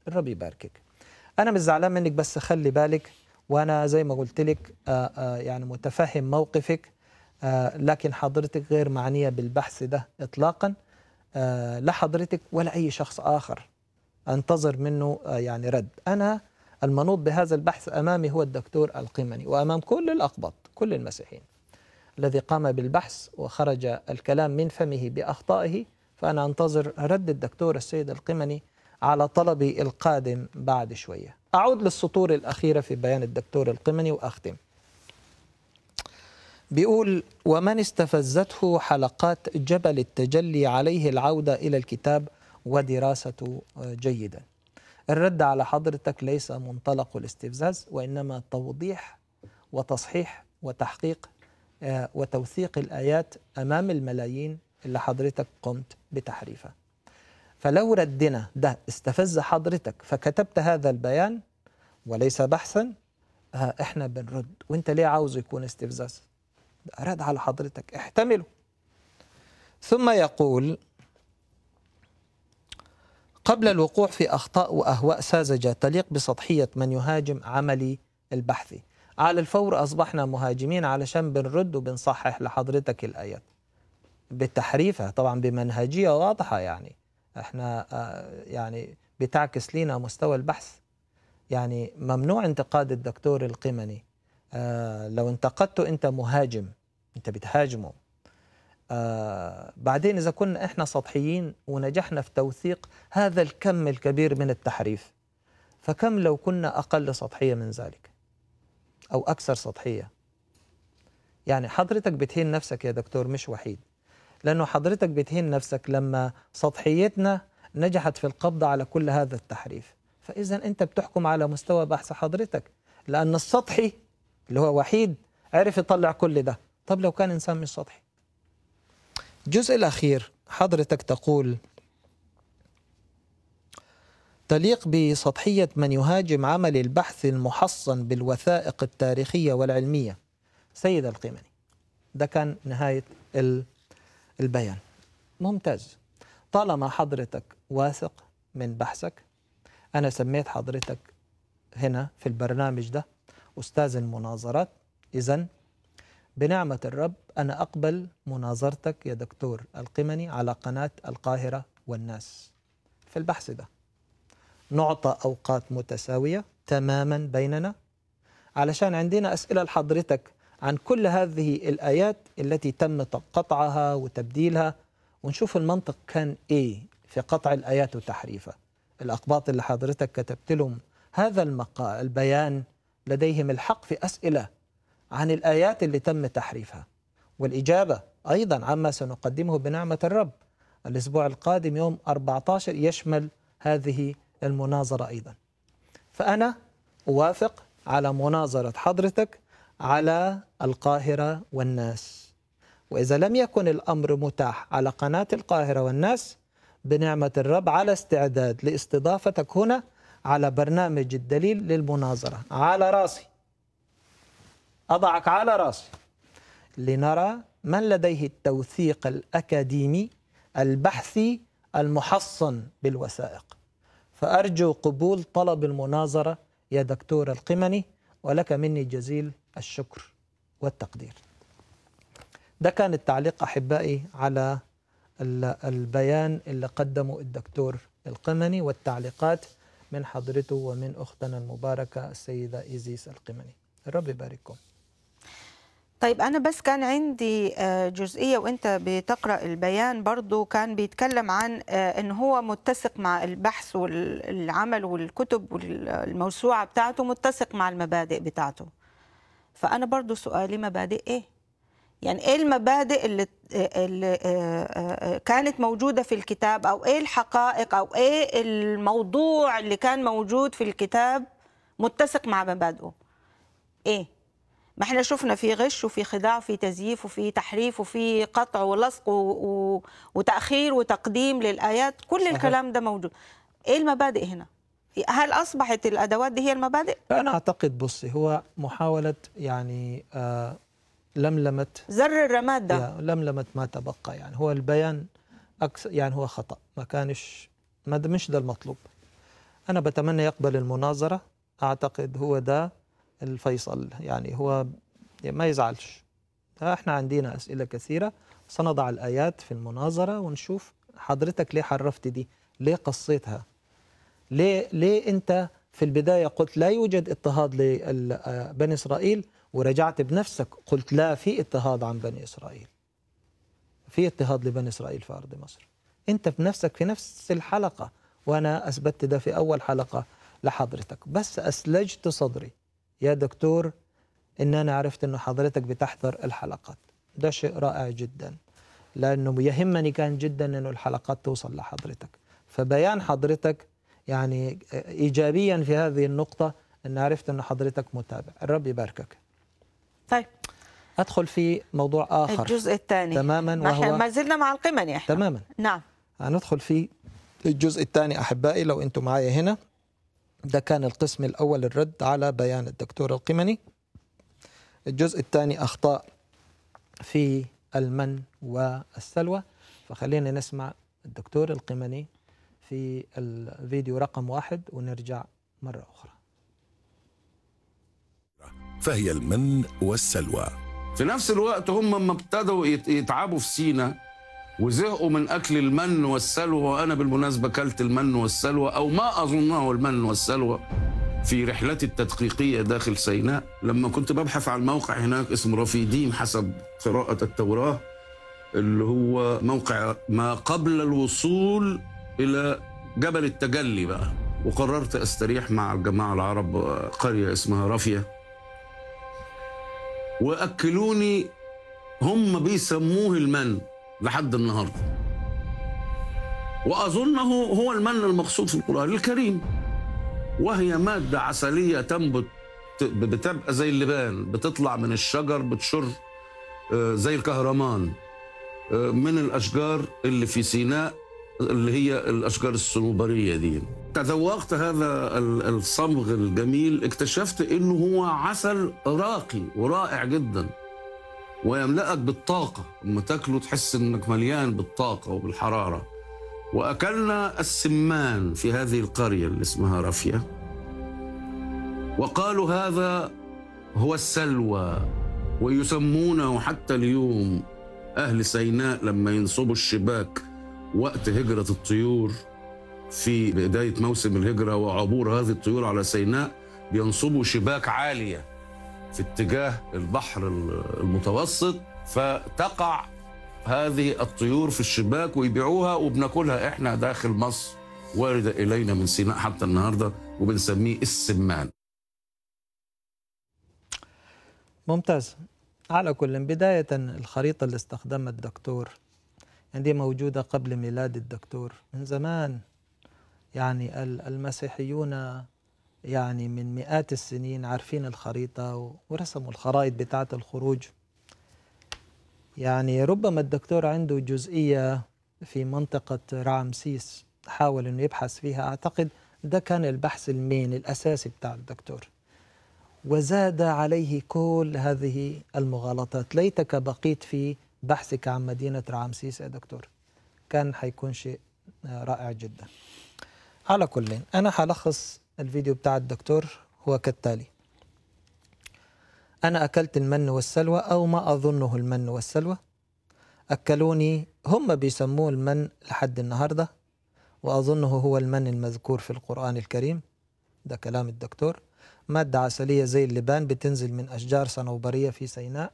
الرب يباركك انا مش زعلان منك بس خلي بالك وانا زي ما قلت لك آه، آه، يعني متفهم موقفك آه، لكن حضرتك غير معنيه بالبحث ده اطلاقا لا حضرتك ولا اي شخص اخر انتظر منه يعني رد انا المنوط بهذا البحث امامي هو الدكتور القمني وامام كل الاقباط كل المسيحيين الذي قام بالبحث وخرج الكلام من فمه بأخطائه فأنا أنتظر رد الدكتور السيد القمني على طلبي القادم بعد شوية أعود للسطور الأخيرة في بيان الدكتور القمني وأختم بيقول ومن استفزته حلقات جبل التجلي عليه العودة إلى الكتاب ودراسته جيدا الرد على حضرتك ليس منطلق الاستفزاز وإنما توضيح وتصحيح وتحقيق آه، وتوثيق الآيات أمام الملايين اللي حضرتك قمت بتحريفها فلو ردنا ده استفز حضرتك فكتبت هذا البيان وليس بحثا آه، احنا بنرد وانت ليه عاوزه يكون استفزاز رد على حضرتك احتمله ثم يقول قبل الوقوع في أخطاء وأهواء ساذجة تليق بسطحية من يهاجم عملي البحثي على الفور أصبحنا مهاجمين علشان بنرد وبنصحح لحضرتك الآيات بالتحريفة طبعا بمنهجية واضحة يعني احنا آه، يعني بتعكس لينا مستوى البحث يعني ممنوع انتقاد الدكتور القمني آه، لو انتقدته انت مهاجم انت بتهاجمه آه، بعدين اذا كنا احنا سطحيين ونجحنا في توثيق هذا الكم الكبير من التحريف فكم لو كنا اقل سطحيه من ذلك أو أكثر سطحية يعني حضرتك بتهين نفسك يا دكتور مش وحيد لأنه حضرتك بتهين نفسك لما سطحيتنا نجحت في القبض على كل هذا التحريف فإذا أنت بتحكم على مستوى بحث حضرتك لأن السطحي اللي هو وحيد عرف يطلع كل ده طب لو كان إنسان مش سطحي الجزء الأخير حضرتك تقول تليق بسطحية من يهاجم عمل البحث المحصن بالوثائق التاريخية والعلمية سيد القيمني ده كان نهاية البيان ممتاز طالما حضرتك واثق من بحثك أنا سميت حضرتك هنا في البرنامج ده أستاذ المناظرات إذا بنعمة الرب أنا أقبل مناظرتك يا دكتور القمني على قناة القاهرة والناس في البحث ده نعطى أوقات متساوية تماما بيننا علشان عندنا أسئلة لحضرتك عن كل هذه الآيات التي تم قطعها وتبديلها ونشوف المنطق كان إيه في قطع الآيات وتحريفها الأقباط اللي حضرتك كتبت لهم هذا المقال البيان لديهم الحق في أسئلة عن الآيات اللي تم تحريفها والإجابة أيضا عما سنقدمه بنعمة الرب الأسبوع القادم يوم 14 يشمل هذه المناظرة أيضا فأنا أوافق على مناظرة حضرتك على القاهرة والناس وإذا لم يكن الأمر متاح على قناة القاهرة والناس بنعمة الرب على استعداد لاستضافتك هنا على برنامج الدليل للمناظرة على راسي أضعك على راسي لنرى من لديه التوثيق الأكاديمي البحثي المحصن بالوثائق فأرجو قبول طلب المناظرة يا دكتور القمني ولك مني جزيل الشكر والتقدير ده كان التعليق أحبائي على البيان اللي قدمه الدكتور القمني والتعليقات من حضرته ومن أختنا المباركة السيدة إيزيس القمني الرب يبارككم طيب أنا بس كان عندي آه، جزئية وأنت بتقرأ البيان برضو كان بيتكلم عن آه، أن هو متسق مع البحث والعمل والكتب والموسوعة بتاعته متسق مع المبادئ بتاعته فأنا برضو سؤالي مبادئ إيه؟ يعني إيه المبادئ اللي, اللي آه، كانت موجودة في الكتاب أو إيه الحقائق أو إيه الموضوع اللي كان موجود في الكتاب متسق مع مبادئه؟ إيه؟ ما احنا شفنا في غش وفي خداع وفي تزييف وفي تحريف وفي قطع ولصق و... وتاخير وتقديم للايات كل صحيح. الكلام ده موجود ايه المبادئ هنا هل اصبحت الادوات دي هي المبادئ انا اعتقد بصي هو محاوله يعني آه لملمه زر الرماد ده لملمت لملمه ما تبقى يعني هو البيان أكثر يعني هو خطا ما كانش ما مش ده المطلوب انا بتمنى يقبل المناظره اعتقد هو ده الفيصل يعني هو ما يزعلش احنا عندنا أسئلة كثيرة سنضع الآيات في المناظرة ونشوف حضرتك ليه حرفت دي ليه قصيتها ليه, ليه أنت في البداية قلت لا يوجد اضطهاد لبني إسرائيل ورجعت بنفسك قلت لا في اضطهاد عن بني إسرائيل في اضطهاد لبني إسرائيل في أرض مصر أنت بنفسك في نفس الحلقة وأنا أثبتت ده في أول حلقة لحضرتك بس أسلجت صدري يا دكتور ان انا عرفت انه حضرتك بتحضر الحلقات ده شيء رائع جدا لانه يهمني كان جدا انه الحلقات توصل لحضرتك فبيان حضرتك يعني ايجابيا في هذه النقطه ان عرفت ان حضرتك متابع الرب يباركك طيب ادخل في موضوع اخر الجزء الثاني تماما وهو ما زلنا مع القمم يا احنا تماما نعم هندخل في الجزء الثاني احبائي لو انتم معايا هنا ده كان القسم الأول الرد على بيان الدكتور القمني الجزء الثاني أخطاء في المن والسلوى فخلينا نسمع الدكتور القمني في الفيديو رقم واحد ونرجع مرة أخرى فهي المن والسلوى في نفس الوقت هم لما ابتدوا يتعبوا في سينا وزهقوا من اكل المن والسلوى وانا بالمناسبه اكلت المن والسلوى او ما اظنه المن والسلوى في رحلتي التدقيقيه داخل سيناء لما كنت ببحث عن موقع هناك اسمه رفيديم حسب قراءه التوراه اللي هو موقع ما قبل الوصول الى جبل التجلي بقى وقررت استريح مع الجماعه العرب قريه اسمها رافيه واكلوني هم بيسموه المن لحد النهارده وأظنه هو المن المقصود في القرآن الكريم وهي مادة عسلية تنبت بتبقى زي اللبان بتطلع من الشجر بتشر آه، زي الكهرمان آه، من الأشجار اللي في سيناء اللي هي الأشجار الصنوبرية دي تذوقت هذا الصمغ الجميل اكتشفت انه هو عسل راقي ورائع جداً ويملأك بالطاقة لما تاكله تحس انك مليان بالطاقة وبالحرارة وأكلنا السمان في هذه القرية اللي اسمها رافية وقالوا هذا هو السلوى ويسمونه حتى اليوم أهل سيناء لما ينصبوا الشباك وقت هجرة الطيور في بداية موسم الهجرة وعبور هذه الطيور على سيناء بينصبوا شباك عالية في اتجاه البحر المتوسط فتقع هذه الطيور في الشباك ويبيعوها وبناكلها احنا داخل مصر وارده الينا من سيناء حتى النهارده وبنسميه السمان. ممتاز. على كل بدايه الخريطه اللي استخدمها الدكتور يعني دي موجوده قبل ميلاد الدكتور من زمان يعني المسيحيون يعني من مئات السنين عارفين الخريطة ورسموا الخرائط بتاعة الخروج يعني ربما الدكتور عنده جزئية في منطقة رامسيس حاول أنه يبحث فيها أعتقد ده كان البحث المين الأساسي بتاع الدكتور وزاد عليه كل هذه المغالطات ليتك بقيت في بحثك عن مدينة رامسيس يا دكتور كان حيكون شيء رائع جدا على كل أنا حلخص الفيديو بتاع الدكتور هو كالتالي أنا أكلت المن والسلوى أو ما أظنه المن والسلوى أكلوني هم بيسموه المن لحد النهاردة وأظنه هو المن المذكور في القرآن الكريم ده كلام الدكتور مادة عسلية زي اللبان بتنزل من أشجار صنوبرية في سيناء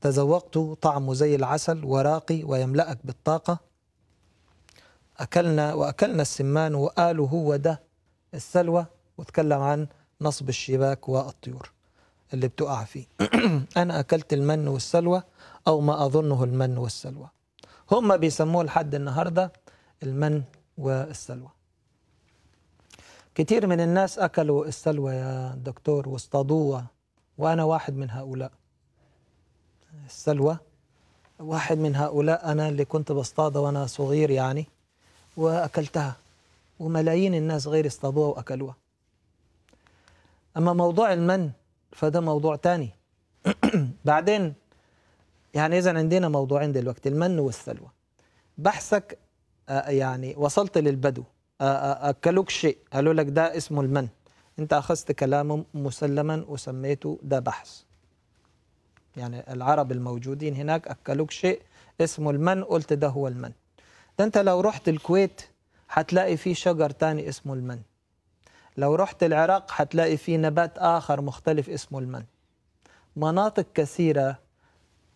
تذوقت طعمه زي العسل وراقي ويملأك بالطاقة أكلنا وأكلنا السمان وقالوا هو ده السلوى واتكلم عن نصب الشباك والطيور اللي بتقع فيه أنا أكلت المن والسلوى أو ما أظنه المن والسلوى هم بيسموه لحد النهاردة المن والسلوى كتير من الناس أكلوا السلوى يا دكتور واصطادوها وأنا واحد من هؤلاء السلوى واحد من هؤلاء أنا اللي كنت بصطادها وأنا صغير يعني وأكلتها وملايين الناس غير اصطادوها وأكلوها أما موضوع المن فده موضوع تاني بعدين يعني إذا عندنا موضوعين دلوقتي المن والسلوى بحثك آه، يعني وصلت للبدو آه، آه، أكلوك شيء قالوا لك ده اسمه المن أنت أخذت كلامهم مسلما وسميته ده بحث يعني العرب الموجودين هناك أكلوك شيء اسمه المن قلت ده هو المن ده أنت لو رحت الكويت حتلاقي في شجر تاني اسمه المن لو رحت العراق حتلاقي في نبات آخر مختلف اسمه المن مناطق كثيرة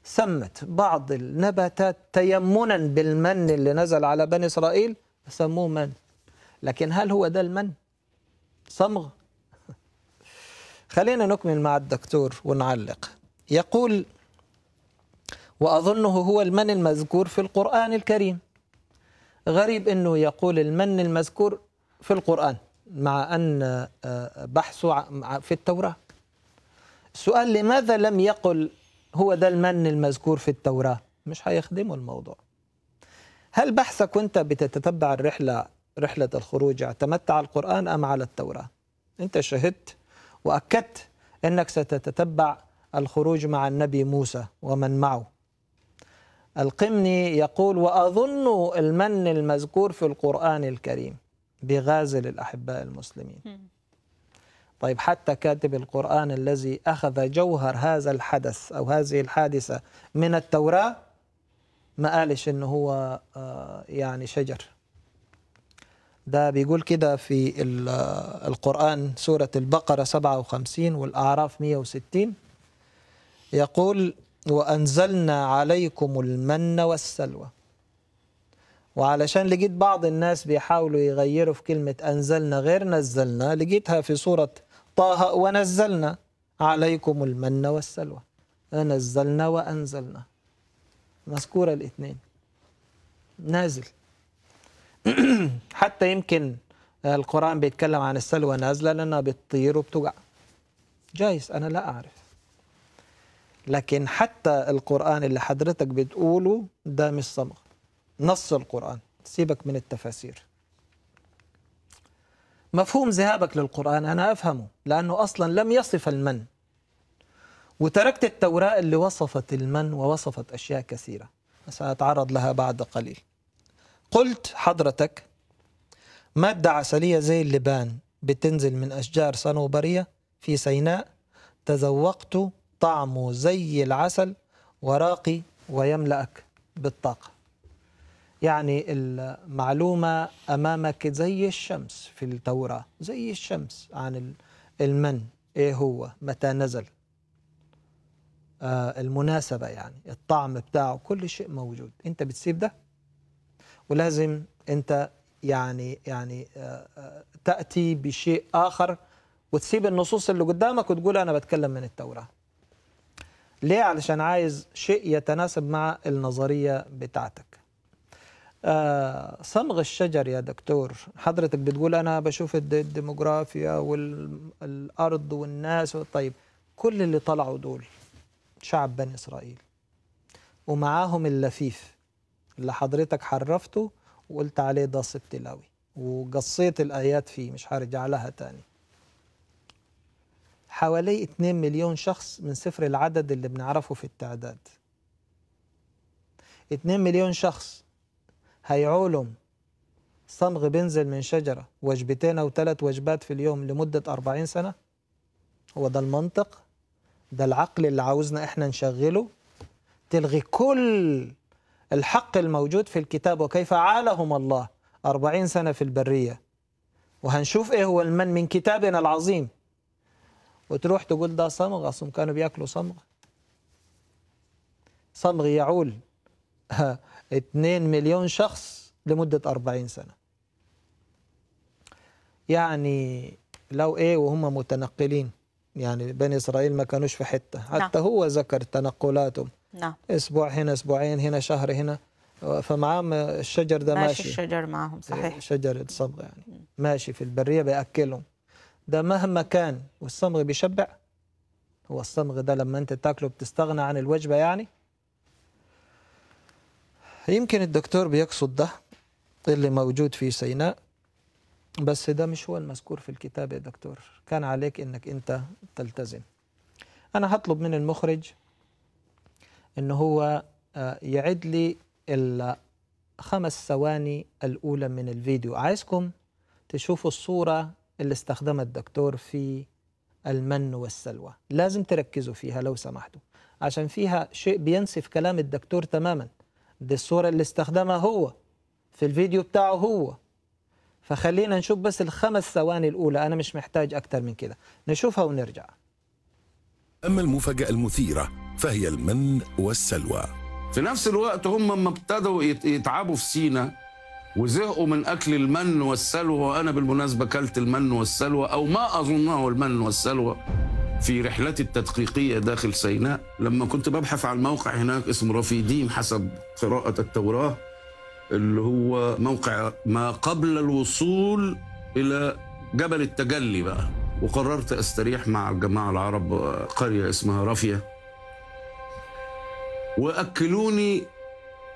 سمت بعض النباتات تيمنا بالمن اللي نزل على بني إسرائيل سموه من لكن هل هو ده المن؟ صمغ خلينا نكمل مع الدكتور ونعلق يقول وأظنه هو المن المذكور في القرآن الكريم غريب أنه يقول المن المذكور في القرآن مع أن آه، بحثه في التوراة السؤال لماذا لم يقل هو ده المن المذكور في التوراة مش هيخدمه الموضوع هل بحثك وانت بتتتبع الرحلة رحلة الخروج اعتمدت على القرآن أم على التوراة انت شهدت وأكدت أنك ستتتبع الخروج مع النبي موسى ومن معه القمني يقول وأظن المن المذكور في القرآن الكريم بغازل الأحباء المسلمين طيب حتى كاتب القرآن الذي أخذ جوهر هذا الحدث أو هذه الحادثة من التوراة ما قالش إن هو آه، يعني شجر ده بيقول كده في آه، القرآن سورة البقرة 57 والأعراف 160 يقول وأنزلنا عليكم المن والسلوى وعلشان لقيت بعض الناس بيحاولوا يغيروا في كلمة أنزلنا غير نزلنا لقيتها في سورة طه ونزلنا عليكم المن والسلوى نزلنا وأنزلنا مذكورة الاثنين نازل حتى يمكن القرآن بيتكلم عن السلوى نازلة لأنها بتطير وبتقع جايز أنا لا أعرف لكن حتى القرآن اللي حضرتك بتقوله ده مش صمغ نص القرآن سيبك من التفاسير مفهوم ذهابك للقرآن أنا أفهمه لأنه أصلا لم يصف المن وتركت التوراة اللي وصفت المن ووصفت أشياء كثيرة سأتعرض لها بعد قليل قلت حضرتك مادة عسلية زي اللبان بتنزل من أشجار صنوبرية في سيناء تذوقت طعمه زي العسل وراقي ويملأك بالطاقة يعني المعلومة أمامك زي الشمس في التوراة زي الشمس عن المن إيه هو متى نزل آه، المناسبة يعني الطعم بتاعه كل شيء موجود أنت بتسيب ده ولازم أنت يعني يعني آه، آه، تأتي بشيء آخر وتسيب النصوص اللي قدامك وتقول أنا بتكلم من التوراة ليه علشان عايز شيء يتناسب مع النظرية بتاعتك آه صمغ الشجر يا دكتور حضرتك بتقول أنا بشوف الديموغرافيا والأرض والناس طيب كل اللي طلعوا دول شعب بني إسرائيل ومعاهم اللفيف اللي حضرتك حرفته وقلت عليه ده سبتلاوي وقصيت الآيات فيه مش هرجع لها تاني حوالي 2 مليون شخص من صفر العدد اللي بنعرفه في التعداد 2 مليون شخص هيعولهم صمغ بينزل من شجرة وجبتين أو ثلاث وجبات في اليوم لمدة 40 سنة هو ده المنطق ده العقل اللي عاوزنا احنا نشغله تلغي كل الحق الموجود في الكتاب وكيف عالهم الله 40 سنة في البرية وهنشوف إيه هو المن من كتابنا العظيم وتروح تقول ده صمغ أصلا كانوا بياكلوا صمغ صمغ يعول 2 مليون شخص لمدة 40 سنة يعني لو ايه وهم متنقلين يعني بني اسرائيل ما كانوش في حته نعم. حتى نعم. هو ذكر تنقلاتهم نعم. اسبوع هنا اسبوعين هنا شهر هنا فمعاهم الشجر ده ماشي ماشي الشجر معاهم صحيح شجر الصبغ يعني ماشي في البريه بياكلهم ده مهما كان والصمغ بيشبع هو الصمغ ده لما انت تاكله بتستغنى عن الوجبه يعني يمكن الدكتور بيقصد ده اللي موجود في سيناء بس ده مش هو المذكور في الكتاب يا دكتور كان عليك انك انت تلتزم انا هطلب من المخرج ان هو آه، يعد لي الخمس ثواني الاولى من الفيديو عايزكم تشوفوا الصوره اللي استخدمها الدكتور في المن والسلوى لازم تركزوا فيها لو سمحتوا عشان فيها شيء بينسف كلام الدكتور تماما دي الصورة اللي استخدمها هو في الفيديو بتاعه هو فخلينا نشوف بس الخمس ثواني الأولى أنا مش محتاج أكتر من كده نشوفها ونرجع أما المفاجأة المثيرة فهي المن والسلوى في نفس الوقت هم لما ابتدوا يتعبوا في سينا وزهقوا من اكل المن والسلوى وانا بالمناسبه اكلت المن والسلوى او ما اظنه المن والسلوى في رحلتي التدقيقيه داخل سيناء لما كنت ببحث عن موقع هناك اسمه رفيديم حسب قراءه التوراه اللي هو موقع ما قبل الوصول الى جبل التجلي بقى وقررت استريح مع الجماعه العرب قريه اسمها رافيه واكلوني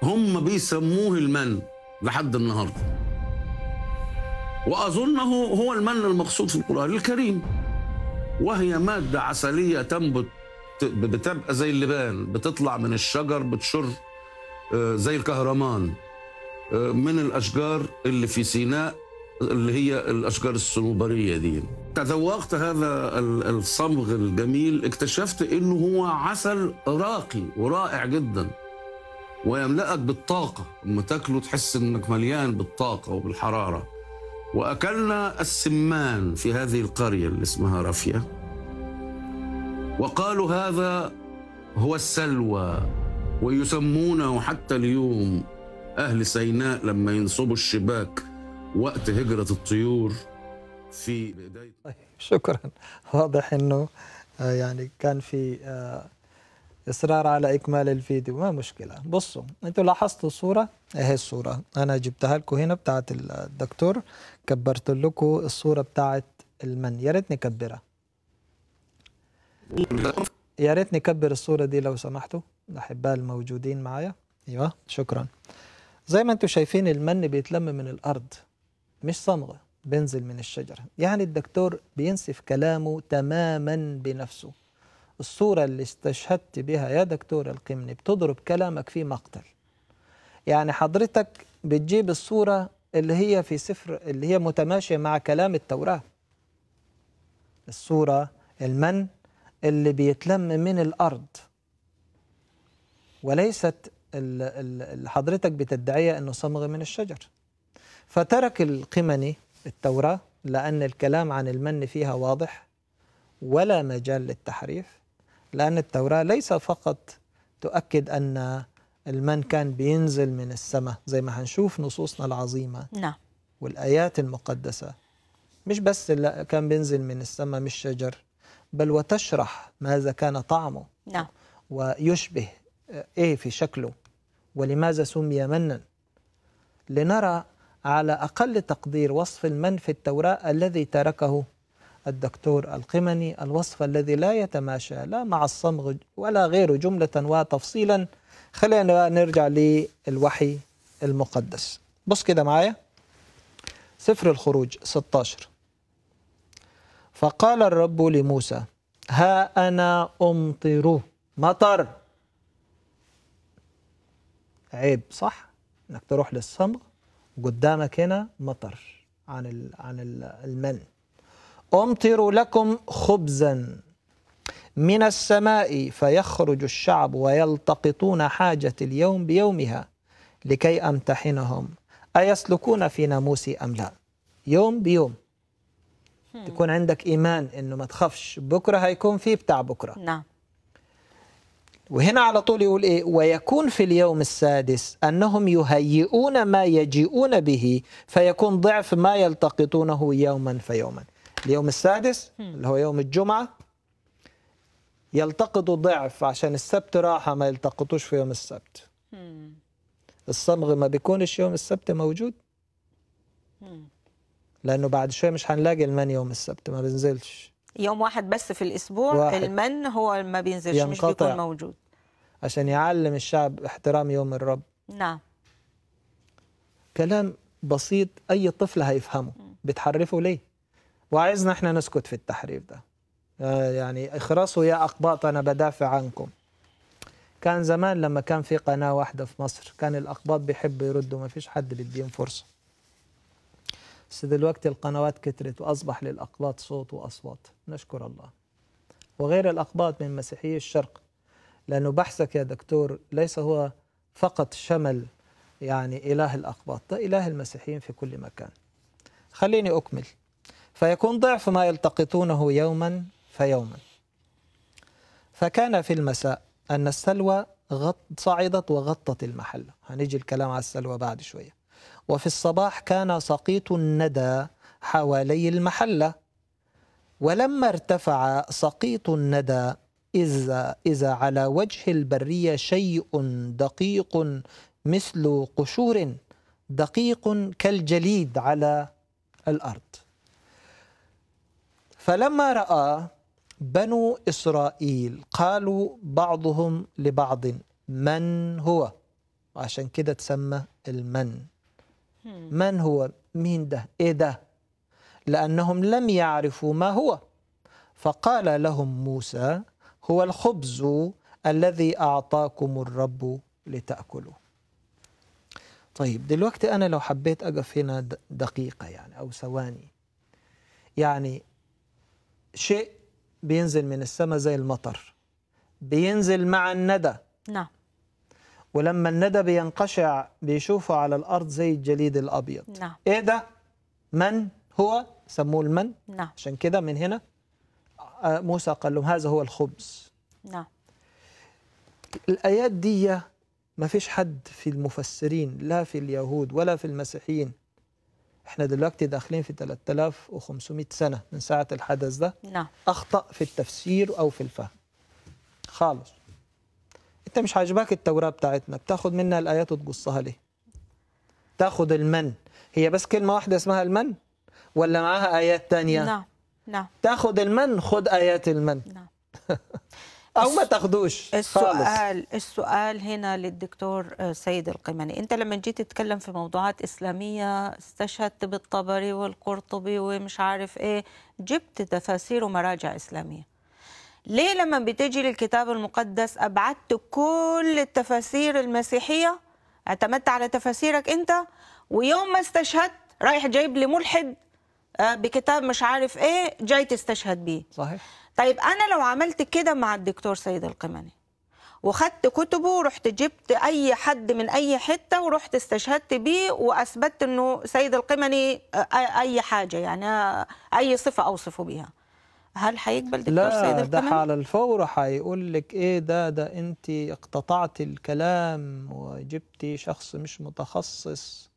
هم بيسموه المن لحد النهارده واظنه هو المن المقصود في القران الكريم وهي ماده عسليه تنبت بتبقى زي اللبان بتطلع من الشجر بتشر آه، زي الكهرمان آه، من الاشجار اللي في سيناء اللي هي الاشجار الصنوبريه دي تذوقت هذا الصمغ الجميل اكتشفت انه هو عسل راقي ورائع جدا ويملأك بالطاقة لما تاكله تحس انك مليان بالطاقة وبالحرارة وأكلنا السمان في هذه القرية اللي اسمها رافية وقالوا هذا هو السلوى ويسمونه حتى اليوم أهل سيناء لما ينصبوا الشباك وقت هجرة الطيور في بداية طيب، شكرا واضح أنه آه، يعني كان في آه، اصرار على اكمال الفيديو ما مشكله بصوا انتوا لاحظتوا الصوره اهي إيه الصوره انا جبتها لكم هنا بتاعه الدكتور كبرت لكم الصوره بتاعه المن يا ريتني كبرها يا ريت نكبر الصوره دي لو سمحتوا الاحباء الموجودين معايا ايوه شكرا زي ما انتوا شايفين المن بيتلم من الارض مش صمغه بينزل من الشجره يعني الدكتور بينسف كلامه تماما بنفسه الصورة اللي استشهدت بها يا دكتور القمني بتضرب كلامك في مقتل يعني حضرتك بتجيب الصورة اللي هي في سفر اللي هي متماشية مع كلام التوراة الصورة المن اللي بيتلم من الأرض وليست اللي حضرتك بتدعيها أنه صمغ من الشجر فترك القمني التوراة لأن الكلام عن المن فيها واضح ولا مجال للتحريف لأن التوراة ليس فقط تؤكد أن المن كان بينزل من السماء زي ما هنشوف نصوصنا العظيمة نعم والآيات المقدسة مش بس كان بينزل من السماء مش شجر بل وتشرح ماذا كان طعمه نعم ويشبه آه، إيه في شكله ولماذا سمي منا لنرى على أقل تقدير وصف المن في التوراة الذي تركه الدكتور القمني الوصف الذي لا يتماشى لا مع الصمغ ولا غيره جملة وتفصيلا خلينا نرجع للوحي المقدس بص كده معايا سفر الخروج 16 فقال الرب لموسى ها أنا أمطر مطر عيب صح انك تروح للصمغ قدامك هنا مطر عن عن المن أمطر لكم خبزا من السماء فيخرج الشعب ويلتقطون حاجة اليوم بيومها لكي أمتحنهم أيسلكون في ناموسي أم لا يوم بيوم تكون عندك إيمان أنه ما تخافش بكرة هيكون فيه بتاع بكرة نعم وهنا على طول يقول إيه ويكون في اليوم السادس أنهم يهيئون ما يجيئون به فيكون ضعف ما يلتقطونه يوما فيوما اليوم السادس اللي هو يوم الجمعة يلتقطوا ضعف عشان السبت راحة ما يلتقطوش في يوم السبت الصمغ ما بيكونش يوم السبت موجود لأنه بعد شوية مش هنلاقي المن يوم السبت ما بنزلش يوم واحد بس في الأسبوع واحد. المن هو ما بينزلش مش بيكون موجود عشان يعلم الشعب احترام يوم الرب نعم كلام بسيط أي طفل هيفهمه بتحرفه ليه وعايزنا احنا نسكت في التحريف ده آه، يعني اخرسوا يا اقباط انا بدافع عنكم كان زمان لما كان في قناة واحدة في مصر كان الأقباط بيحبوا يردوا ما فيش حد بيديهم فرصة بس دلوقتي القنوات كترت وأصبح للأقباط صوت وأصوات نشكر الله وغير الأقباط من مسيحي الشرق لأنه بحثك يا دكتور ليس هو فقط شمل يعني إله الأقباط ده إله المسيحيين في كل مكان خليني أكمل فيكون ضعف ما يلتقطونه يوما فيوما فكان في المساء أن السلوى غط صعدت وغطت المحلة هنيجي الكلام على السلوى بعد شوية وفي الصباح كان سقيط الندى حوالي المحلة ولما ارتفع سقيط الندى إذا, إذا على وجه البرية شيء دقيق مثل قشور دقيق كالجليد على الأرض فلما رأى بنو إسرائيل قالوا بعضهم لبعض من هو عشان كده تسمى المن من هو مين ده ايه ده لأنهم لم يعرفوا ما هو فقال لهم موسى هو الخبز الذي أعطاكم الرب لتأكلوا طيب دلوقتي أنا لو حبيت أقف هنا دقيقة يعني أو ثواني يعني شيء بينزل من السماء زي المطر بينزل مع الندى نعم ولما الندى بينقشع بيشوفه على الارض زي الجليد الابيض نعم ايه ده من هو سموه المن نعم عشان كده من هنا آه، موسى قال لهم هذا هو الخبز نعم الايات دي ما فيش حد في المفسرين لا في اليهود ولا في المسيحيين احنا دلوقتي داخلين في 3500 سنة من ساعة الحدث ده نعم أخطأ في التفسير أو في الفهم خالص أنت مش عاجباك التوراة بتاعتنا بتاخد منها الآيات وتقصها ليه تاخد المن هي بس كلمة واحدة اسمها المن ولا معاها آيات تانية نعم نعم تاخد المن خد آيات المن نعم او ما تاخدوش السؤال خالص. السؤال هنا للدكتور آه، سيد القيماني انت لما جيت تتكلم في موضوعات اسلاميه استشهدت بالطبري والقرطبي ومش عارف ايه جبت تفاسير ومراجع اسلاميه ليه لما بتجي للكتاب المقدس ابعدت كل التفاسير المسيحيه اعتمدت على تفاسيرك انت ويوم ما استشهدت رايح جايب لي ملحد آه، بكتاب مش عارف ايه جاي تستشهد بيه صحيح طيب انا لو عملت كده مع الدكتور سيد القمني وخدت كتبه ورحت جبت اي حد من اي حته ورحت استشهدت بيه واثبتت انه سيد القمني آه، آه، اي حاجه يعني آه، اي صفه اوصفه بيها هل هيقبل دكتور لا سيد القمني؟ ده على الفور هيقول لك ايه ده ده انت اقتطعت الكلام وجبتي شخص مش متخصص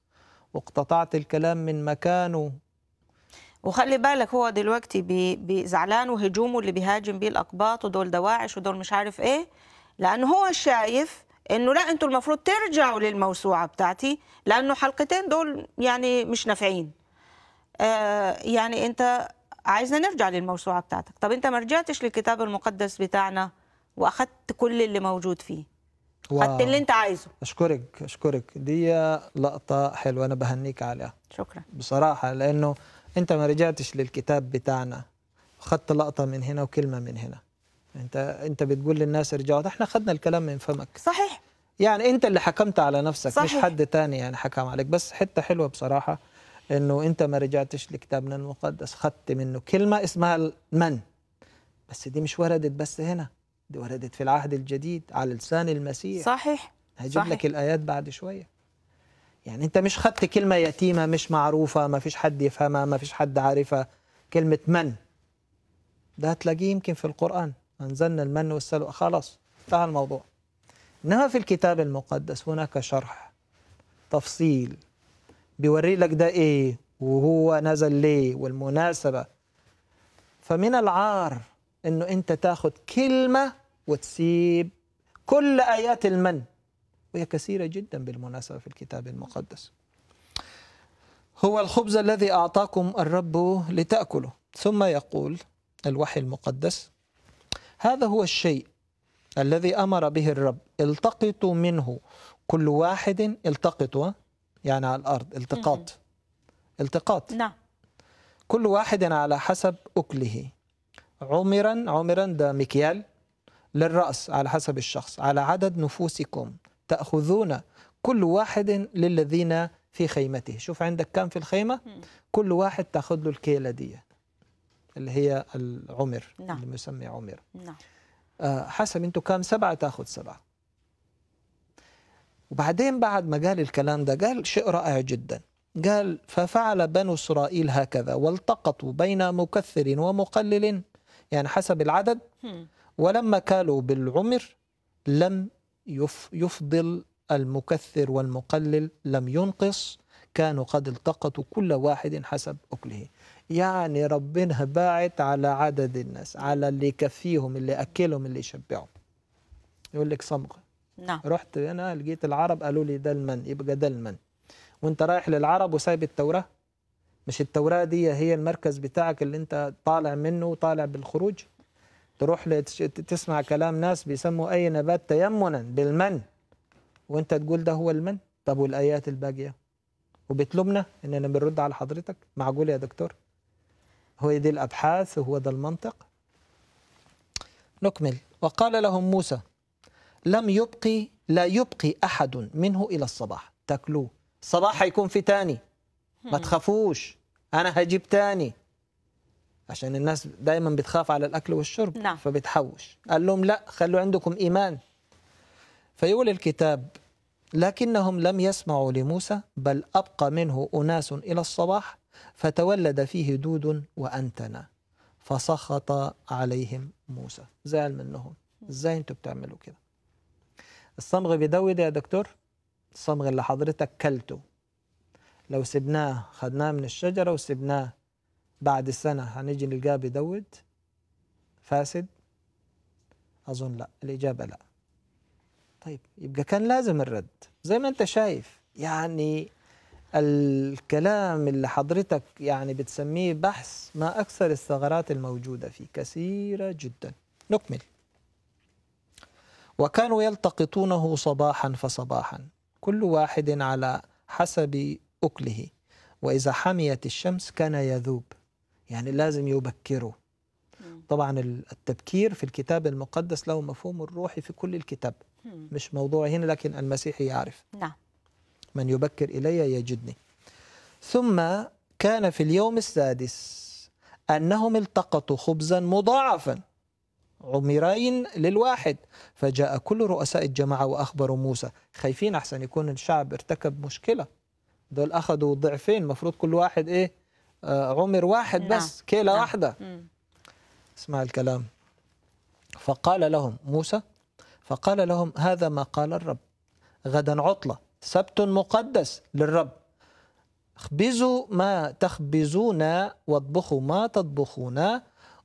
واقتطعت الكلام من مكانه وخلي بالك هو دلوقتي بزعلان زعلان وهجومه اللي بيهاجم بيه الاقباط ودول دواعش ودول مش عارف ايه لان هو شايف انه لا انتوا المفروض ترجعوا للموسوعه بتاعتي لانه حلقتين دول يعني مش نافعين آه يعني انت عايزنا نرجع للموسوعه بتاعتك طب انت ما رجعتش للكتاب المقدس بتاعنا واخدت كل اللي موجود فيه خدت اللي انت عايزه اشكرك اشكرك دي لقطه حلوه انا بهنيك عليها شكرا بصراحه لانه انت ما رجعتش للكتاب بتاعنا خدت لقطه من هنا وكلمه من هنا انت انت بتقول للناس ارجعوا احنا خدنا الكلام من فمك صحيح يعني انت اللي حكمت على نفسك صحيح. مش حد تاني يعني حكم عليك بس حته حلوه بصراحه انه انت ما رجعتش لكتابنا المقدس خدت منه كلمه اسمها من بس دي مش وردت بس هنا دي وردت في العهد الجديد على لسان المسيح صحيح هجيب صحيح. لك الايات بعد شويه يعني انت مش خدت كلمه يتيمه مش معروفه ما فيش حد يفهمها ما فيش حد عارفها كلمه من ده هتلاقيه يمكن في القران انزلنا المن والسلوى خلاص انتهى الموضوع انما في الكتاب المقدس هناك شرح تفصيل بيوري لك ده ايه وهو نزل ليه والمناسبه فمن العار انه انت تاخد كلمه وتسيب كل ايات المن وهي كثيرة جدا بالمناسبة في الكتاب المقدس هو الخبز الذي أعطاكم الرب لتأكله ثم يقول الوحي المقدس هذا هو الشيء الذي أمر به الرب التقطوا منه كل واحد التقطوا يعني على الأرض التقاط التقاط نعم كل واحد على حسب أكله عمرا عمرا ده مكيال للرأس على حسب الشخص على عدد نفوسكم تأخذون كل واحد للذين في خيمته شوف عندك كم في الخيمة كل واحد تأخذ له الكيلة دي اللي هي العمر نعم. اللي مسمي عمر نعم. آه حسب انتوا كم سبعة تأخذ سبعة وبعدين بعد ما قال الكلام ده قال شيء رائع جدا قال ففعل بنو إسرائيل هكذا والتقطوا بين مكثر ومقلل يعني حسب العدد ولما كالوا بالعمر لم يفضل المكثر والمقلل لم ينقص كانوا قد التقطوا كل واحد حسب أكله يعني ربنا باعت على عدد الناس على اللي يكفيهم اللي أكلهم اللي يشبعهم يقول لك صمغة نعم رحت أنا لقيت العرب قالوا لي ده المن يبقى ده المن وانت رايح للعرب وسايب التوراة مش التوراة دي هي المركز بتاعك اللي انت طالع منه وطالع بالخروج تروح تسمع كلام ناس بيسموا أي نبات تيمنا بالمن وأنت تقول ده هو المن طب والآيات الباقية وبتلومنا إننا بنرد على حضرتك معقول يا دكتور هو دي الأبحاث وهو ده المنطق نكمل وقال لهم موسى لم يبقي لا يبقي أحد منه إلى الصباح تاكلوه الصباح هيكون في تاني ما تخافوش أنا هجيب تاني عشان الناس دايما بتخاف على الاكل والشرب نعم. فبتحوش قال لهم لا خلوا عندكم ايمان فيقول الكتاب لكنهم لم يسمعوا لموسى بل ابقى منه اناس الى الصباح فتولد فيه دود وانتنا فسخط عليهم موسى زعل منهم ازاي انتوا بتعملوا كده الصمغ بيدود يا دكتور الصمغ اللي حضرتك كلته لو سبناه خدناه من الشجره وسبناه بعد السنة هنيجي نلقاه بيدود فاسد أظن لا الإجابة لا طيب يبقى كان لازم الرد زي ما أنت شايف يعني الكلام اللي حضرتك يعني بتسميه بحث ما أكثر الثغرات الموجودة فيه كثيرة جدا نكمل وكانوا يلتقطونه صباحا فصباحا كل واحد على حسب أكله وإذا حميت الشمس كان يذوب يعني لازم يبكروا طبعا التبكير في الكتاب المقدس له مفهوم الروحي في كل الكتاب مش موضوعي هنا لكن المسيحي يعرف نعم من يبكر إلي يجدني ثم كان في اليوم السادس أنهم التقطوا خبزا مضاعفا عمرين للواحد فجاء كل رؤساء الجماعة وأخبروا موسى خايفين أحسن يكون الشعب ارتكب مشكلة دول أخذوا ضعفين مفروض كل واحد إيه آه، عمر واحد نعم. بس كيلة نعم. واحدة اسمع الكلام فقال لهم موسى فقال لهم هذا ما قال الرب غدا عطلة سبت مقدس للرب اخبزوا ما تخبزون واطبخوا ما تطبخون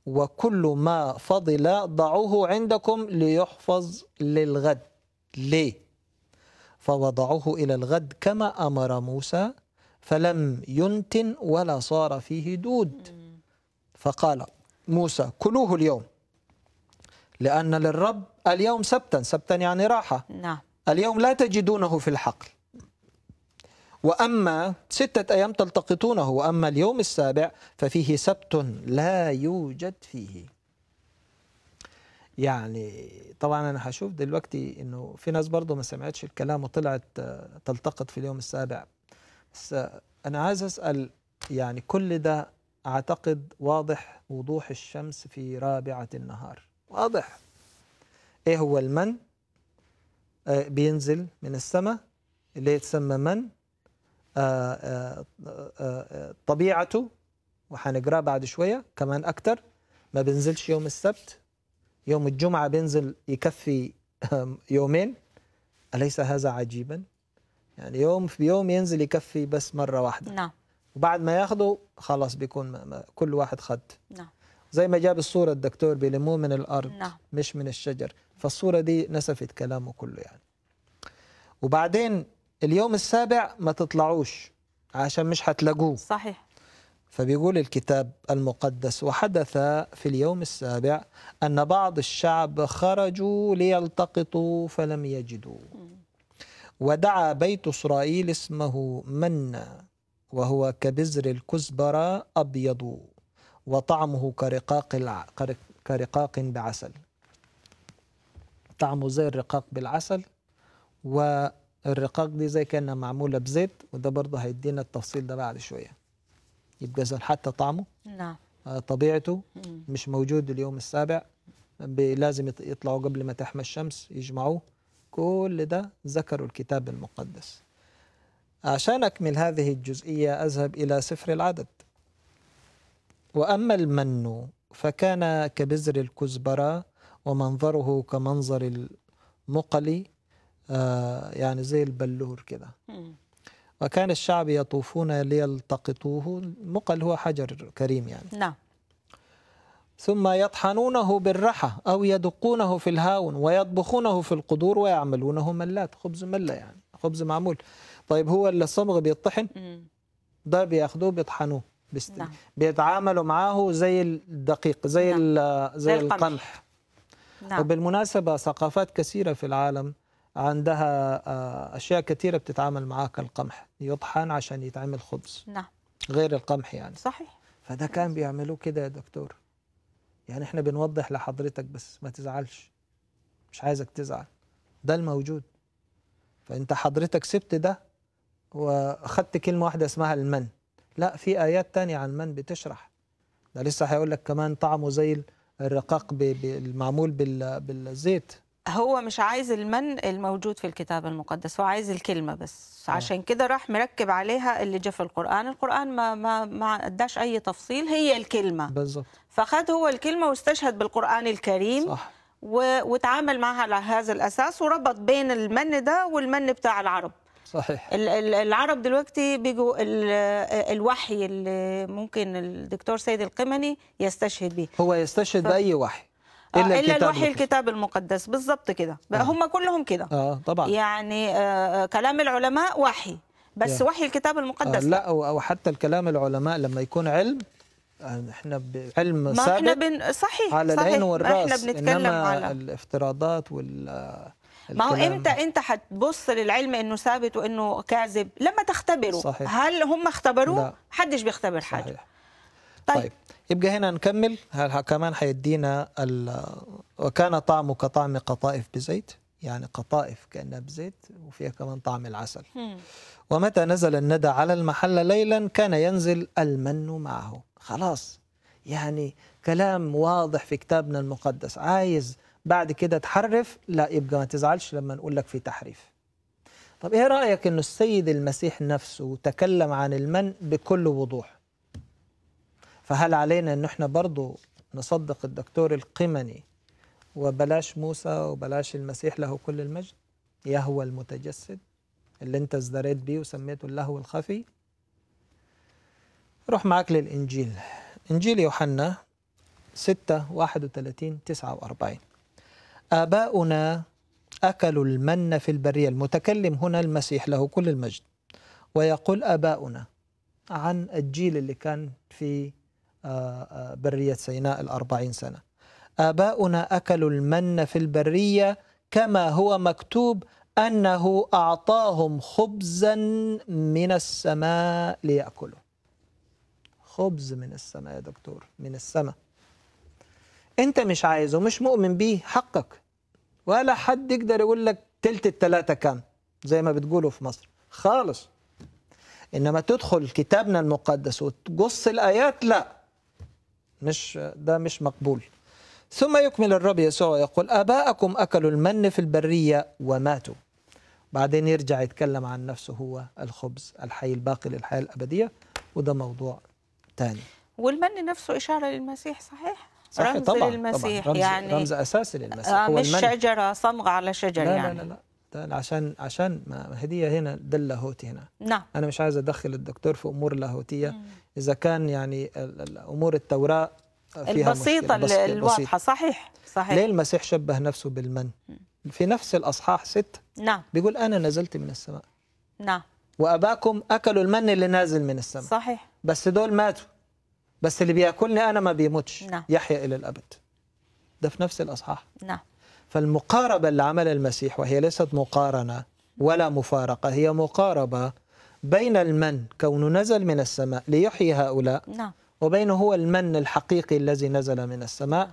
وكل ما فضل ضعوه عندكم ليحفظ للغد ليه فوضعوه إلى الغد كما أمر موسى فلم ينتن ولا صار فيه دود فقال موسى كلوه اليوم لأن للرب اليوم سبتا سبتا يعني راحة نعم. اليوم لا تجدونه في الحقل وأما ستة أيام تلتقطونه وأما اليوم السابع ففيه سبت لا يوجد فيه يعني طبعا أنا هشوف دلوقتي أنه في ناس برضه ما سمعتش الكلام وطلعت آه، تلتقط في اليوم السابع أنا عايز أسأل يعني كل ده أعتقد واضح وضوح الشمس في رابعة النهار واضح إيه هو المن آه، بينزل من السماء اللي يتسمى من آه، آه، طبيعته وحنقراه بعد شوية كمان أكتر ما بينزلش يوم السبت يوم الجمعة بينزل يكفي يومين أليس هذا عجيبا يعني يوم في يوم ينزل يكفي بس مره واحده نعم وبعد ما ياخذه خلاص بيكون كل واحد خد نعم زي ما جاب الصوره الدكتور بيلموه من الارض نعم. مش من الشجر فالصوره دي نسفت كلامه كله يعني وبعدين اليوم السابع ما تطلعوش عشان مش هتلاقوه صحيح فبيقول الكتاب المقدس وحدث في اليوم السابع أن بعض الشعب خرجوا ليلتقطوا فلم يجدوا ودعا بيت إسرائيل اسمه منا وهو كبزر الكزبرة أبيض وطعمه كرقاق, الع... كرقاق بعسل طعمه زي الرقاق بالعسل والرقاق دي زي كأنها معمولة بزيت وده برضه هيدينا التفصيل ده بعد شوية يبقى حتى طعمه نعم آه، طبيعته مش موجود اليوم السابع لازم يطلعوا قبل ما تحمى الشمس يجمعوه كل ده ذكروا الكتاب المقدس عشان أكمل هذه الجزئية أذهب إلى سفر العدد وأما المن فكان كبزر الكزبرة ومنظره كمنظر المقلي آه يعني زي البلور كده وكان الشعب يطوفون ليلتقطوه المقل هو حجر كريم يعني نعم ثم يطحنونه بالرحى أو يدقونه في الهاون ويطبخونه في القدور ويعملونه ملات خبز ملة يعني خبز معمول طيب هو اللي الصبغ بيطحن ده بياخدوه بيطحنوه بيست... نعم. بيتعاملوا معاه زي الدقيق زي نعم. زي, زي القمح نعم. وبالمناسبة ثقافات كثيرة في العالم عندها آه، أشياء كثيرة بتتعامل معاه كالقمح يطحن عشان يتعمل خبز نعم غير القمح يعني صحيح فده كان بيعملوه كده يا دكتور يعني احنا بنوضح لحضرتك بس ما تزعلش مش عايزك تزعل ده الموجود فانت حضرتك سبت ده واخدت كلمه واحده اسمها المن لا في ايات تانية عن المن بتشرح ده لسه هيقول لك كمان طعمه زي الرقاق بالمعمول بالزيت هو مش عايز المن الموجود في الكتاب المقدس هو عايز الكلمه بس آه. عشان كده راح مركب عليها اللي جه في القران القران ما ما ما اداش اي تفصيل هي الكلمه بالظبط فخد هو الكلمه واستشهد بالقران الكريم صح وتعامل معها على هذا الاساس وربط بين المن ده والمن بتاع العرب صحيح العرب دلوقتي بيجوا الوحي اللي ممكن الدكتور سيد القمني يستشهد به هو يستشهد ف... باي وحي آه، الا, إلا الوحي الكتاب المقدس بالظبط كده آه. هم كلهم كده اه طبعا يعني آه, آه، كلام العلماء وحي بس يعني. وحي الكتاب المقدس آه لا او او حتى الكلام العلماء لما يكون علم آه، احنا بعلم سابق احنا بن... صحيح على العين والراس احنا بنتكلم إنما على الافتراضات وال ما هو امتى انت هتبص للعلم انه ثابت وانه كاذب لما تختبره صحيح. هل هم اختبروه حدش بيختبر حاجه صحيح. طيب, طيب. يبقى هنا نكمل كمان حيدينا وكان طعمه كطعم قطائف بزيت يعني قطائف كأنها بزيت وفيها كمان طعم العسل ومتى نزل الندى على المحل ليلا كان ينزل المن معه خلاص يعني كلام واضح في كتابنا المقدس عايز بعد كده تحرف لا يبقى ما تزعلش لما نقول لك في تحريف طب ايه رأيك انه السيد المسيح نفسه تكلم عن المن بكل وضوح فهل علينا ان احنا برضه نصدق الدكتور القمني وبلاش موسى وبلاش المسيح له كل المجد يهوى المتجسد اللي انت ازدريت بيه وسميته اللهو الخفي روح معاك للإنجيل إنجيل يوحنا 6 31 49 آباؤنا أكلوا المن في البرية المتكلم هنا المسيح له كل المجد ويقول آباؤنا عن الجيل اللي كان في آه، آه، برية سيناء الأربعين سنة آباؤنا أكلوا المن في البرية كما هو مكتوب أنه أعطاهم خبزا من السماء ليأكلوا خبز من السماء يا دكتور من السماء أنت مش عايزه مش مؤمن بيه حقك ولا حد يقدر يقول لك تلت التلاتة كام زي ما بتقولوا في مصر خالص إنما تدخل كتابنا المقدس وتقص الآيات لا مش ده مش مقبول ثم يكمل الرب يسوع ويقول أباءكم أكلوا المن في البرية وماتوا بعدين يرجع يتكلم عن نفسه هو الخبز الحي الباقي للحياة الأبدية وده موضوع تاني والمن نفسه إشارة للمسيح صحيح؟ صحيح رمز طبعا للمسيح طبعا رمز يعني رمز أساسي للمسيح آه هو مش المن. شجرة صمغة على شجر لا يعني لا لا لا عشان عشان ما هدية هنا ده اللاهوتي هنا نعم أنا مش عايز أدخل الدكتور في أمور لاهوتية مم. إذا كان يعني أمور التوراة فيها البسيطة الواضحة صحيح صحيح ليه المسيح شبه نفسه بالمن؟ في نفس الأصحاح ست نعم بيقول أنا نزلت من السماء نعم وأباكم أكلوا المن اللي نازل من السماء صحيح بس دول ماتوا بس اللي بياكلني أنا ما بيموتش نعم يحيا إلى الأبد ده في نفس الأصحاح نعم فالمقاربة اللي عملها المسيح وهي ليست مقارنة ولا مفارقة هي مقاربة بين المن كونه نزل من السماء ليحيي هؤلاء نعم. وبين هو المن الحقيقي الذي نزل من السماء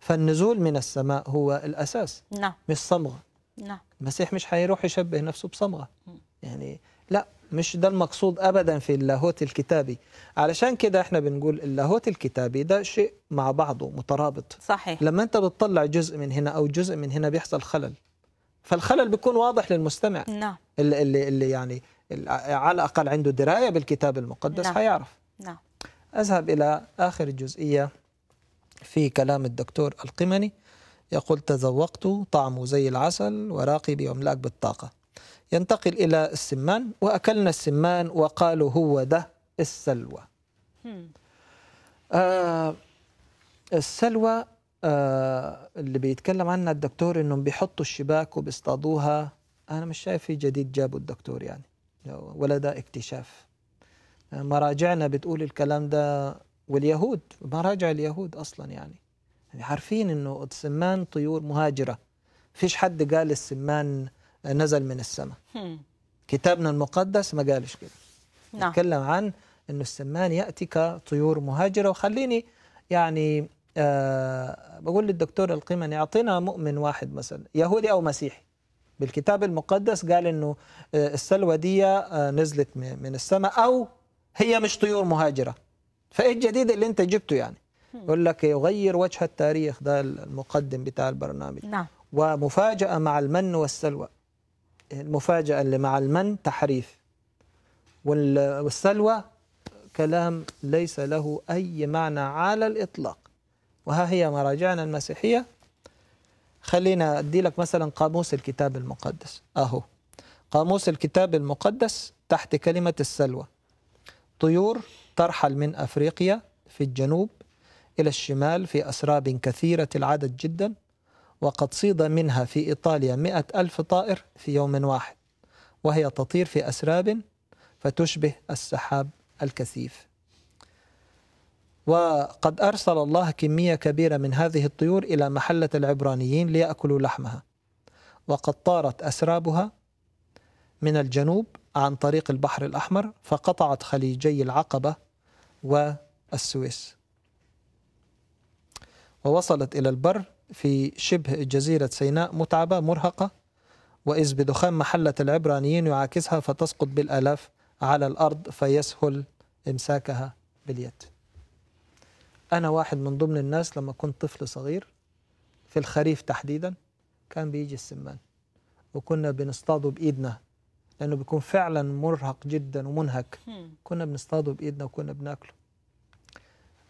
فالنزول من السماء هو الأساس نعم. مش صمغة نعم. المسيح مش هيروح يشبه نفسه بصمغة يعني لا مش ده المقصود ابدا في اللاهوت الكتابي علشان كده احنا بنقول اللاهوت الكتابي ده شيء مع بعضه مترابط صحيح لما انت بتطلع جزء من هنا او جزء من هنا بيحصل خلل فالخلل بيكون واضح للمستمع نعم اللي, اللي, اللي يعني اللي على الاقل عنده درايه بالكتاب المقدس نعم. هيعرف نعم اذهب الى اخر جزئيه في كلام الدكتور القمني يقول تذوقت طعمه زي العسل وراقي بيملأك بالطاقه ينتقل إلى السمان وأكلنا السمان وقالوا هو ده السلوى آه السلوى آه اللي بيتكلم عنها الدكتور انهم بيحطوا الشباك وبيصطادوها انا مش شايف في جديد جابه الدكتور يعني ولا ده اكتشاف آه، مراجعنا بتقول الكلام ده واليهود مراجع اليهود اصلا يعني يعني عارفين انه السمان طيور مهاجره فيش حد قال السمان نزل من السماء كتابنا المقدس ما قالش كده نعم. عن أن السمان يأتي كطيور مهاجرة وخليني يعني آه بقول للدكتور القيمني أعطينا مؤمن واحد مثلا يهودي أو مسيحي بالكتاب المقدس قال أنه آه، السلوى دي آه، نزلت من السماء أو هي مش طيور مهاجرة فإيه الجديد اللي أنت جبته يعني يقول لك يغير وجه التاريخ ده المقدم بتاع البرنامج نعم. ومفاجأة مع المن والسلوى المفاجأة اللي مع المن تحريف والسلوى كلام ليس له أي معنى على الإطلاق وها هي مراجعنا المسيحية خلينا أدي لك مثلا قاموس الكتاب المقدس أهو قاموس الكتاب المقدس تحت كلمة السلوى طيور ترحل من أفريقيا في الجنوب إلى الشمال في أسراب كثيرة العدد جدا وقد صيد منها في إيطاليا مئة ألف طائر في يوم واحد وهي تطير في أسراب فتشبه السحاب الكثيف وقد أرسل الله كمية كبيرة من هذه الطيور إلى محلة العبرانيين ليأكلوا لحمها وقد طارت أسرابها من الجنوب عن طريق البحر الأحمر فقطعت خليجي العقبة والسويس ووصلت إلى البر في شبه جزيرة سيناء متعبة مرهقة وإذ بدخان محلة العبرانيين يعاكسها فتسقط بالآلاف على الأرض فيسهل إمساكها باليد أنا واحد من ضمن الناس لما كنت طفل صغير في الخريف تحديدا كان بيجي السمان وكنا بنصطاده بإيدنا لأنه بيكون فعلا مرهق جدا ومنهك كنا بنصطاده بإيدنا وكنا بناكله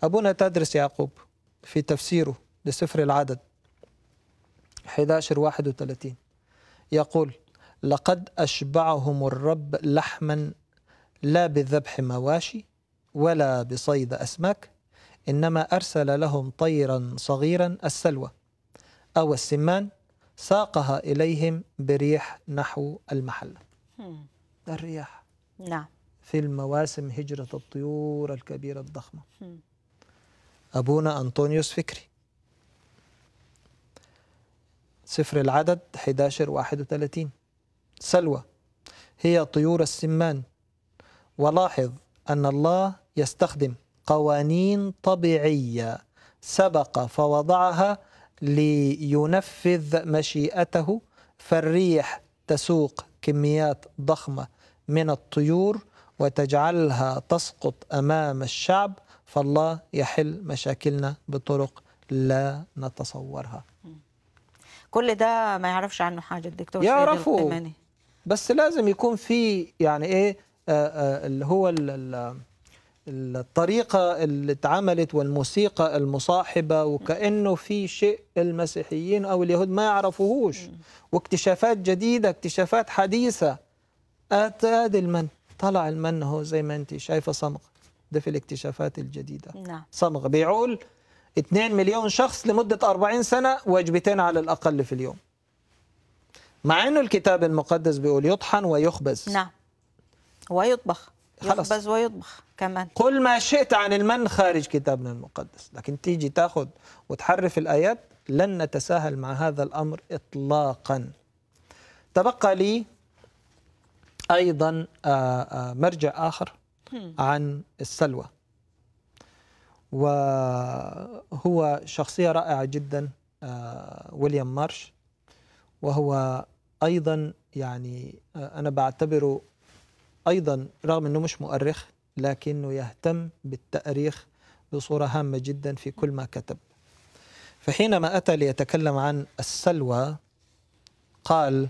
أبونا تدرس يعقوب في تفسيره لسفر العدد 11 31 يقول لقد أشبعهم الرب لحما لا بذبح مواشي ولا بصيد أسماك إنما أرسل لهم طيرا صغيرا السلوى أو السمان ساقها إليهم بريح نحو المحلة الرياح نعم في المواسم هجرة الطيور الكبيرة الضخمة أبونا أنطونيوس فكري سفر العدد 11 31 سلوى هي طيور السمان ولاحظ أن الله يستخدم قوانين طبيعية سبق فوضعها لينفذ مشيئته فالريح تسوق كميات ضخمة من الطيور وتجعلها تسقط أمام الشعب فالله يحل مشاكلنا بطرق لا نتصورها كل ده ما يعرفش عنه حاجه الدكتور يعرفوا بس لازم يكون في يعني ايه آه، آه، اللي هو الطريقة اللي اتعملت والموسيقى المصاحبة وكأنه في شيء المسيحيين أو اليهود ما يعرفوهوش واكتشافات جديدة اكتشافات حديثة أتاد المن طلع المن هو زي ما أنت شايفة صمغ ده في الاكتشافات الجديدة نعم. صمغ بيعول 2 مليون شخص لمدة 40 سنة وجبتين على الأقل في اليوم مع أنه الكتاب المقدس بيقول يطحن ويخبز نعم ويطبخ يخبز ويطبخ كمان قل ما شئت عن المن خارج كتابنا المقدس لكن تيجي تأخذ وتحرف الآيات لن نتساهل مع هذا الأمر إطلاقا تبقى لي أيضا آه، آه، مرجع آخر عن السلوى وهو شخصية رائعة جدا آه، ويليام مارش وهو أيضا يعني آه، أنا بعتبره أيضا رغم أنه مش مؤرخ لكنه يهتم بالتأريخ بصورة هامة جدا في كل ما كتب فحينما أتى ليتكلم عن السلوى قال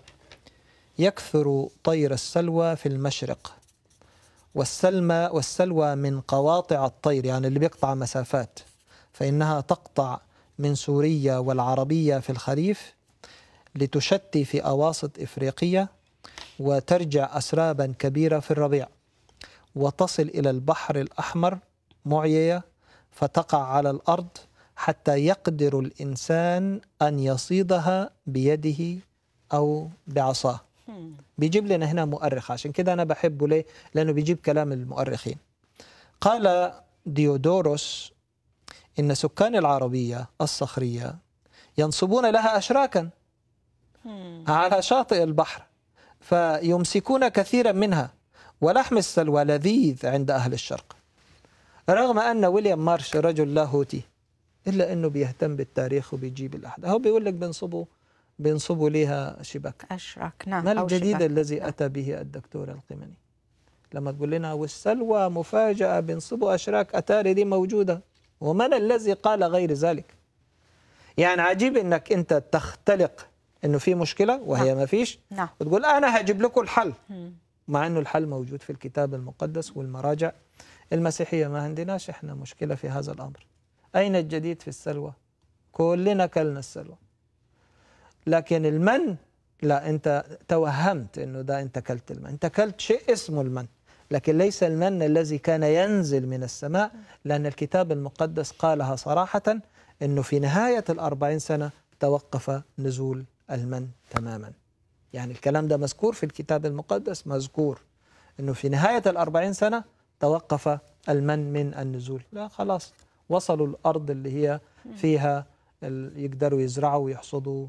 يكثر طير السلوى في المشرق والسلمى والسلوى من قواطع الطير يعني اللي بيقطع مسافات فإنها تقطع من سوريا والعربية في الخريف لتشتي في أواسط إفريقية وترجع أسرابا كبيرة في الربيع وتصل إلى البحر الأحمر معيية فتقع على الأرض حتى يقدر الإنسان أن يصيدها بيده أو بعصاه بيجيب لنا هنا مؤرخ عشان كده أنا بحبه ليه؟ لأنه بيجيب كلام المؤرخين قال ديودوروس إن سكان العربية الصخرية ينصبون لها أشراكا على شاطئ البحر فيمسكون كثيرا منها ولحم السلوى لذيذ عند أهل الشرق رغم أن ويليام مارش رجل لاهوتي إلا أنه بيهتم بالتاريخ وبيجيب الأحداث هو بيقول لك بنصبه بينصبوا لها شباك أشراك نعم ما الجديد شباك. نعم. الذي أتى به الدكتور القمني لما تقول لنا والسلوى مفاجأة بينصبوا أشراك أتاري دي موجودة ومن الذي قال غير ذلك يعني عجيب أنك أنت تختلق أنه في مشكلة وهي نعم. ما فيش نعم. وتقول أنا هجيب لكم الحل مع أنه الحل موجود في الكتاب المقدس والمراجع المسيحية ما عندناش إحنا مشكلة في هذا الأمر أين الجديد في السلوى كلنا كلنا السلوى لكن المن لا انت توهمت انه ده انت كلت المن انت كلت شيء اسمه المن لكن ليس المن الذي كان ينزل من السماء لأن الكتاب المقدس قالها صراحة أنه في نهاية الأربعين سنة توقف نزول المن تماما يعني الكلام ده مذكور في الكتاب المقدس مذكور أنه في نهاية الأربعين سنة توقف المن من النزول لا خلاص وصلوا الأرض اللي هي فيها يقدروا يزرعوا ويحصدوا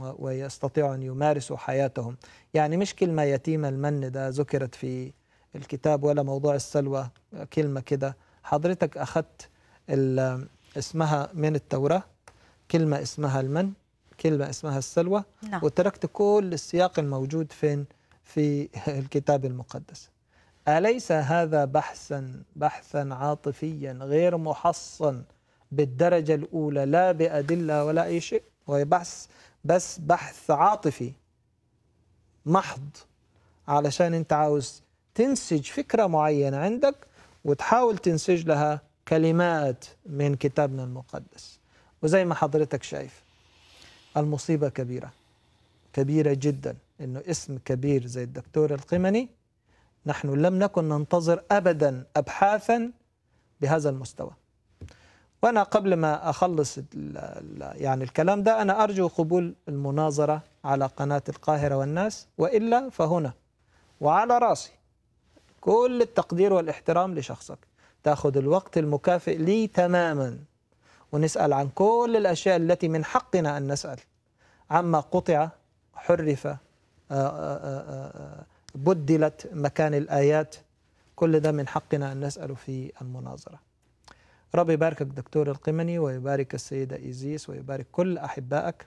ويستطيعوا أن يمارسوا حياتهم يعني مش كلمة يتيم المن ده ذكرت في الكتاب ولا موضوع السلوى كلمة كده حضرتك أخذت اسمها من التوراة كلمة اسمها المن كلمة اسمها السلوى نعم. وتركت كل السياق الموجود فين في الكتاب المقدس أليس هذا بحثا بحثا عاطفيا غير محصن بالدرجة الأولى لا بأدلة ولا أي شيء وهي بحث بس بحث عاطفي محض علشان انت عاوز تنسج فكرة معينة عندك وتحاول تنسج لها كلمات من كتابنا المقدس وزي ما حضرتك شايف المصيبة كبيرة كبيرة جدا انه اسم كبير زي الدكتور القمني نحن لم نكن ننتظر ابدا ابحاثا بهذا المستوى وأنا قبل ما أخلص يعني الكلام ده أنا أرجو قبول المناظرة على قناة القاهرة والناس وإلا فهنا وعلى راسي كل التقدير والاحترام لشخصك تأخذ الوقت المكافئ لي تماما ونسأل عن كل الأشياء التي من حقنا أن نسأل عما قطع حرف آه، آه، آه، بدلت مكان الآيات كل ده من حقنا أن نسأل في المناظرة رب يباركك دكتور القمني ويبارك السيدة إيزيس ويبارك كل أحبائك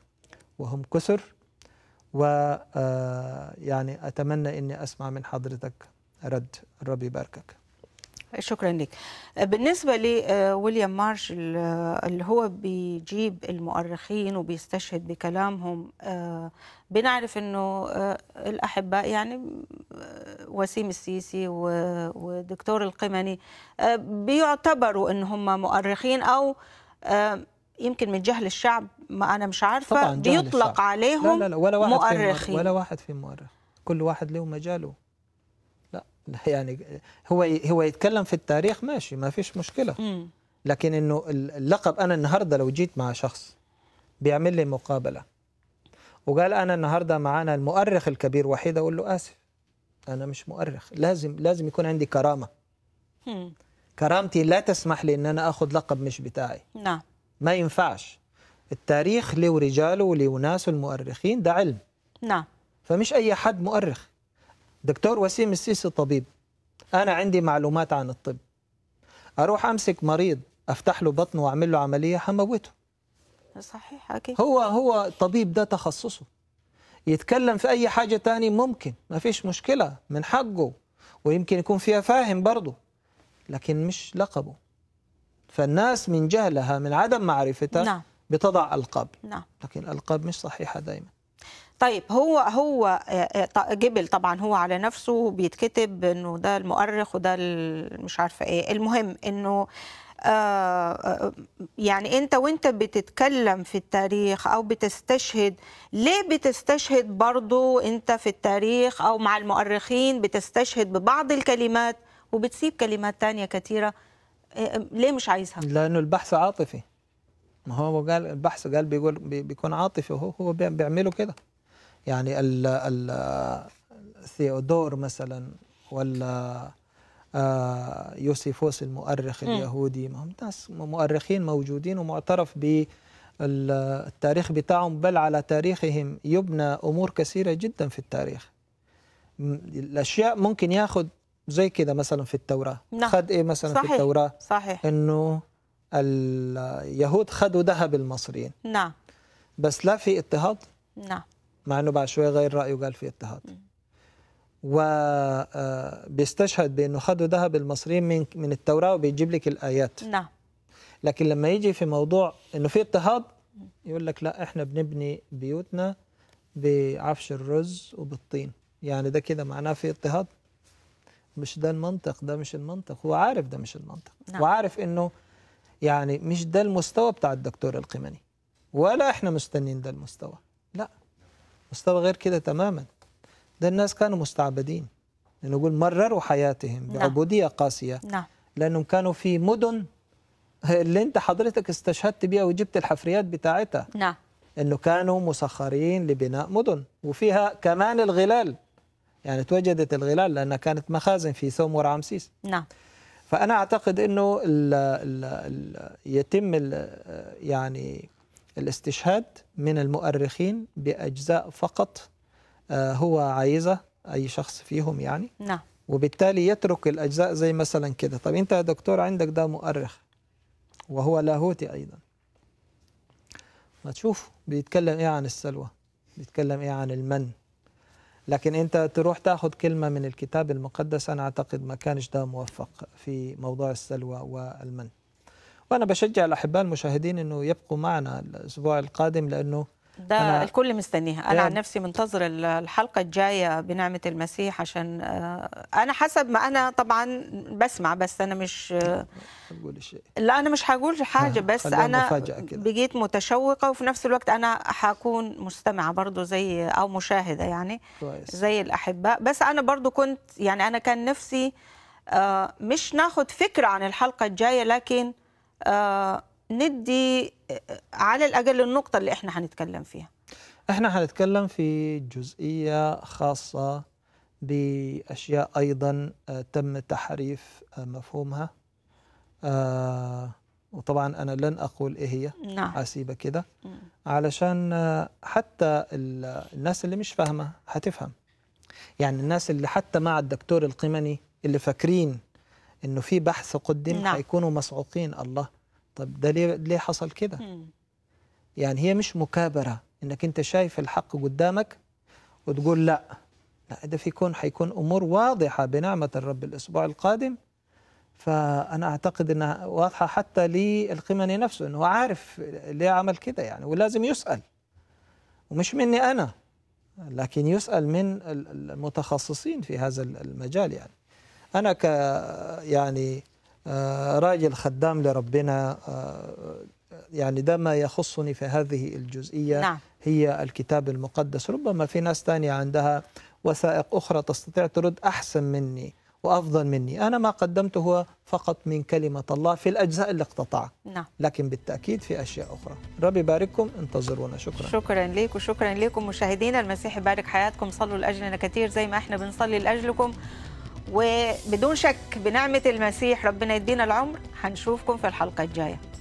وهم كثر آه، يعني أتمنى أني أسمع من حضرتك رد ربي يباركك شكرا لك آه، بالنسبة لويليام آه، مارش آه، اللي هو بيجيب المؤرخين وبيستشهد بكلامهم بنعرف انه الاحباء يعني وسيم السيسي ودكتور القمني بيعتبروا ان هم مؤرخين او يمكن من جهل الشعب ما انا مش عارفه بيطلق الشعب. عليهم لا لا لا ولا واحد مؤرخين ولا واحد في مؤرخ كل واحد له مجاله يعني هو هو يتكلم في التاريخ ماشي ما فيش مشكله لكن انه اللقب انا النهارده لو جيت مع شخص بيعمل لي مقابله وقال انا النهارده معانا المؤرخ الكبير وحيد اقول له اسف انا مش مؤرخ لازم لازم يكون عندي كرامه كرامتي لا تسمح لي ان انا اخذ لقب مش بتاعي نعم ما ينفعش التاريخ له رجاله وله ناس المؤرخين ده علم نعم فمش اي حد مؤرخ دكتور وسيم السيسي طبيب أنا عندي معلومات عن الطب أروح أمسك مريض أفتح له بطنه وأعمل له عملية هموته صحيح أكيد هو هو الطبيب ده تخصصه يتكلم في أي حاجة تاني ممكن ما فيش مشكلة من حقه ويمكن يكون فيها فاهم برضه لكن مش لقبه فالناس من جهلها من عدم معرفتها نعم. بتضع ألقاب نعم. لكن الألقاب مش صحيحة دايما طيب هو هو آه، آه، جبل طبعا هو على نفسه بيتكتب انه ده المؤرخ وده مش عارفه ايه المهم انه آه، يعني انت وانت بتتكلم في التاريخ او بتستشهد ليه بتستشهد برضو انت في التاريخ او مع المؤرخين بتستشهد ببعض الكلمات وبتسيب كلمات تانية كثيرة ليه مش عايزها لانه البحث عاطفي ما هو قال البحث قال بيقول بيكون عاطفي وهو هو بيعمله كده يعني ال ال ثيودور مثلا ولا آه، يوسيفوس المؤرخ اليهودي ما هم ناس مؤرخين موجودين ومعترف بالتاريخ بتاعهم بل على تاريخهم يبنى امور كثيره جدا في التاريخ الاشياء ممكن ياخذ زي كده مثلا في التوراه نعم. خد ايه مثلا صحيح. في التوراه صحيح انه اليهود خدوا ذهب المصريين نعم بس لا في اضطهاد نعم مع انه بعد شوي غير رايه وقال في اضطهاد وبيستشهد آه، بانه خدوا ذهب المصريين من من التوراه وبيجيب لك الايات نعم لكن لما يجي في موضوع انه في اضطهاد يقول لك لا احنا بنبني بيوتنا بعفش الرز وبالطين يعني ده كده معناه في اضطهاد مش ده المنطق ده مش المنطق هو عارف ده مش المنطق نعم. وعارف انه يعني مش ده المستوى بتاع الدكتور القمني ولا احنا مستنين ده المستوى لا مستوى غير كده تماما ده الناس كانوا مستعبدين يعني نقول مرروا حياتهم نعم. بعبودية قاسية نعم. لأنهم كانوا في مدن اللي أنت حضرتك استشهدت بها وجبت الحفريات بتاعتها نعم. أنه كانوا مسخرين لبناء مدن وفيها كمان الغلال يعني توجدت الغلال لأنها كانت مخازن في ثوم ورعمسيس نعم فأنا أعتقد أنه الـ الـ الـ يتم الـ يعني الاستشهاد من المؤرخين بأجزاء فقط آه، هو عايزة أي شخص فيهم يعني نعم وبالتالي يترك الأجزاء زي مثلا كده طب أنت يا دكتور عندك ده مؤرخ وهو لاهوتي أيضا ما تشوف بيتكلم إيه عن السلوى بيتكلم إيه عن المن لكن أنت تروح تاخد كلمة من الكتاب المقدس أنا أعتقد ما كانش ده موفق في موضوع السلوى والمن وانا بشجع الاحباء المشاهدين انه يبقوا معنا الاسبوع القادم لانه ده أنا الكل مستنيها انا عن إيه. نفسي منتظر الحلقه الجايه بنعمه المسيح عشان آه، انا حسب ما انا طبعا بسمع بس انا مش هقول آه، شيء لا انا مش هقول حاجه آه، بس انا بقيت متشوقه وفي نفس الوقت انا هكون مستمعه برضو زي او مشاهده يعني كويس. زي الاحباء بس انا برضو كنت يعني انا كان نفسي مش ناخد فكره عن الحلقه الجايه لكن آه، ندي آه، على الأقل النقطة اللي إحنا هنتكلم فيها إحنا هنتكلم في جزئية خاصة بأشياء أيضا آه، تم تحريف مفهومها وطبعا أنا لن أقول إيه هي نعم. أسيبها كده علشان حتى الناس اللي مش فاهمة هتفهم يعني الناس اللي حتى مع الدكتور القمني اللي فاكرين انه في بحث قدم نعم. حيكونوا مسعوقين الله طب ده ليه ليه حصل كده يعني هي مش مكابره انك انت شايف الحق قدامك وتقول لا لا ده في كون حيكون امور واضحه بنعمه الرب الاسبوع القادم فانا اعتقد انها واضحه حتى للقمني نفسه انه عارف ليه عمل كده يعني ولازم يسال ومش مني انا لكن يسال من المتخصصين في هذا المجال يعني أنا ك يعني آه، راجل خدام لربنا آه، يعني ده ما يخصني في هذه الجزئية نعم. هي الكتاب المقدس ربما في ناس ثانيه عندها وثائق أخرى تستطيع ترد أحسن مني وأفضل مني أنا ما قدمته هو فقط من كلمة الله في الأجزاء اللي اقتطعت نعم. لكن بالتأكيد في أشياء أخرى ربي يبارككم انتظرونا شكرا شكرا لك وشكرا لكم مشاهدينا المسيح يبارك حياتكم صلوا لأجلنا كثير زي ما احنا بنصلي لأجلكم وبدون شك بنعمة المسيح ربنا يدينا العمر هنشوفكم في الحلقة الجاية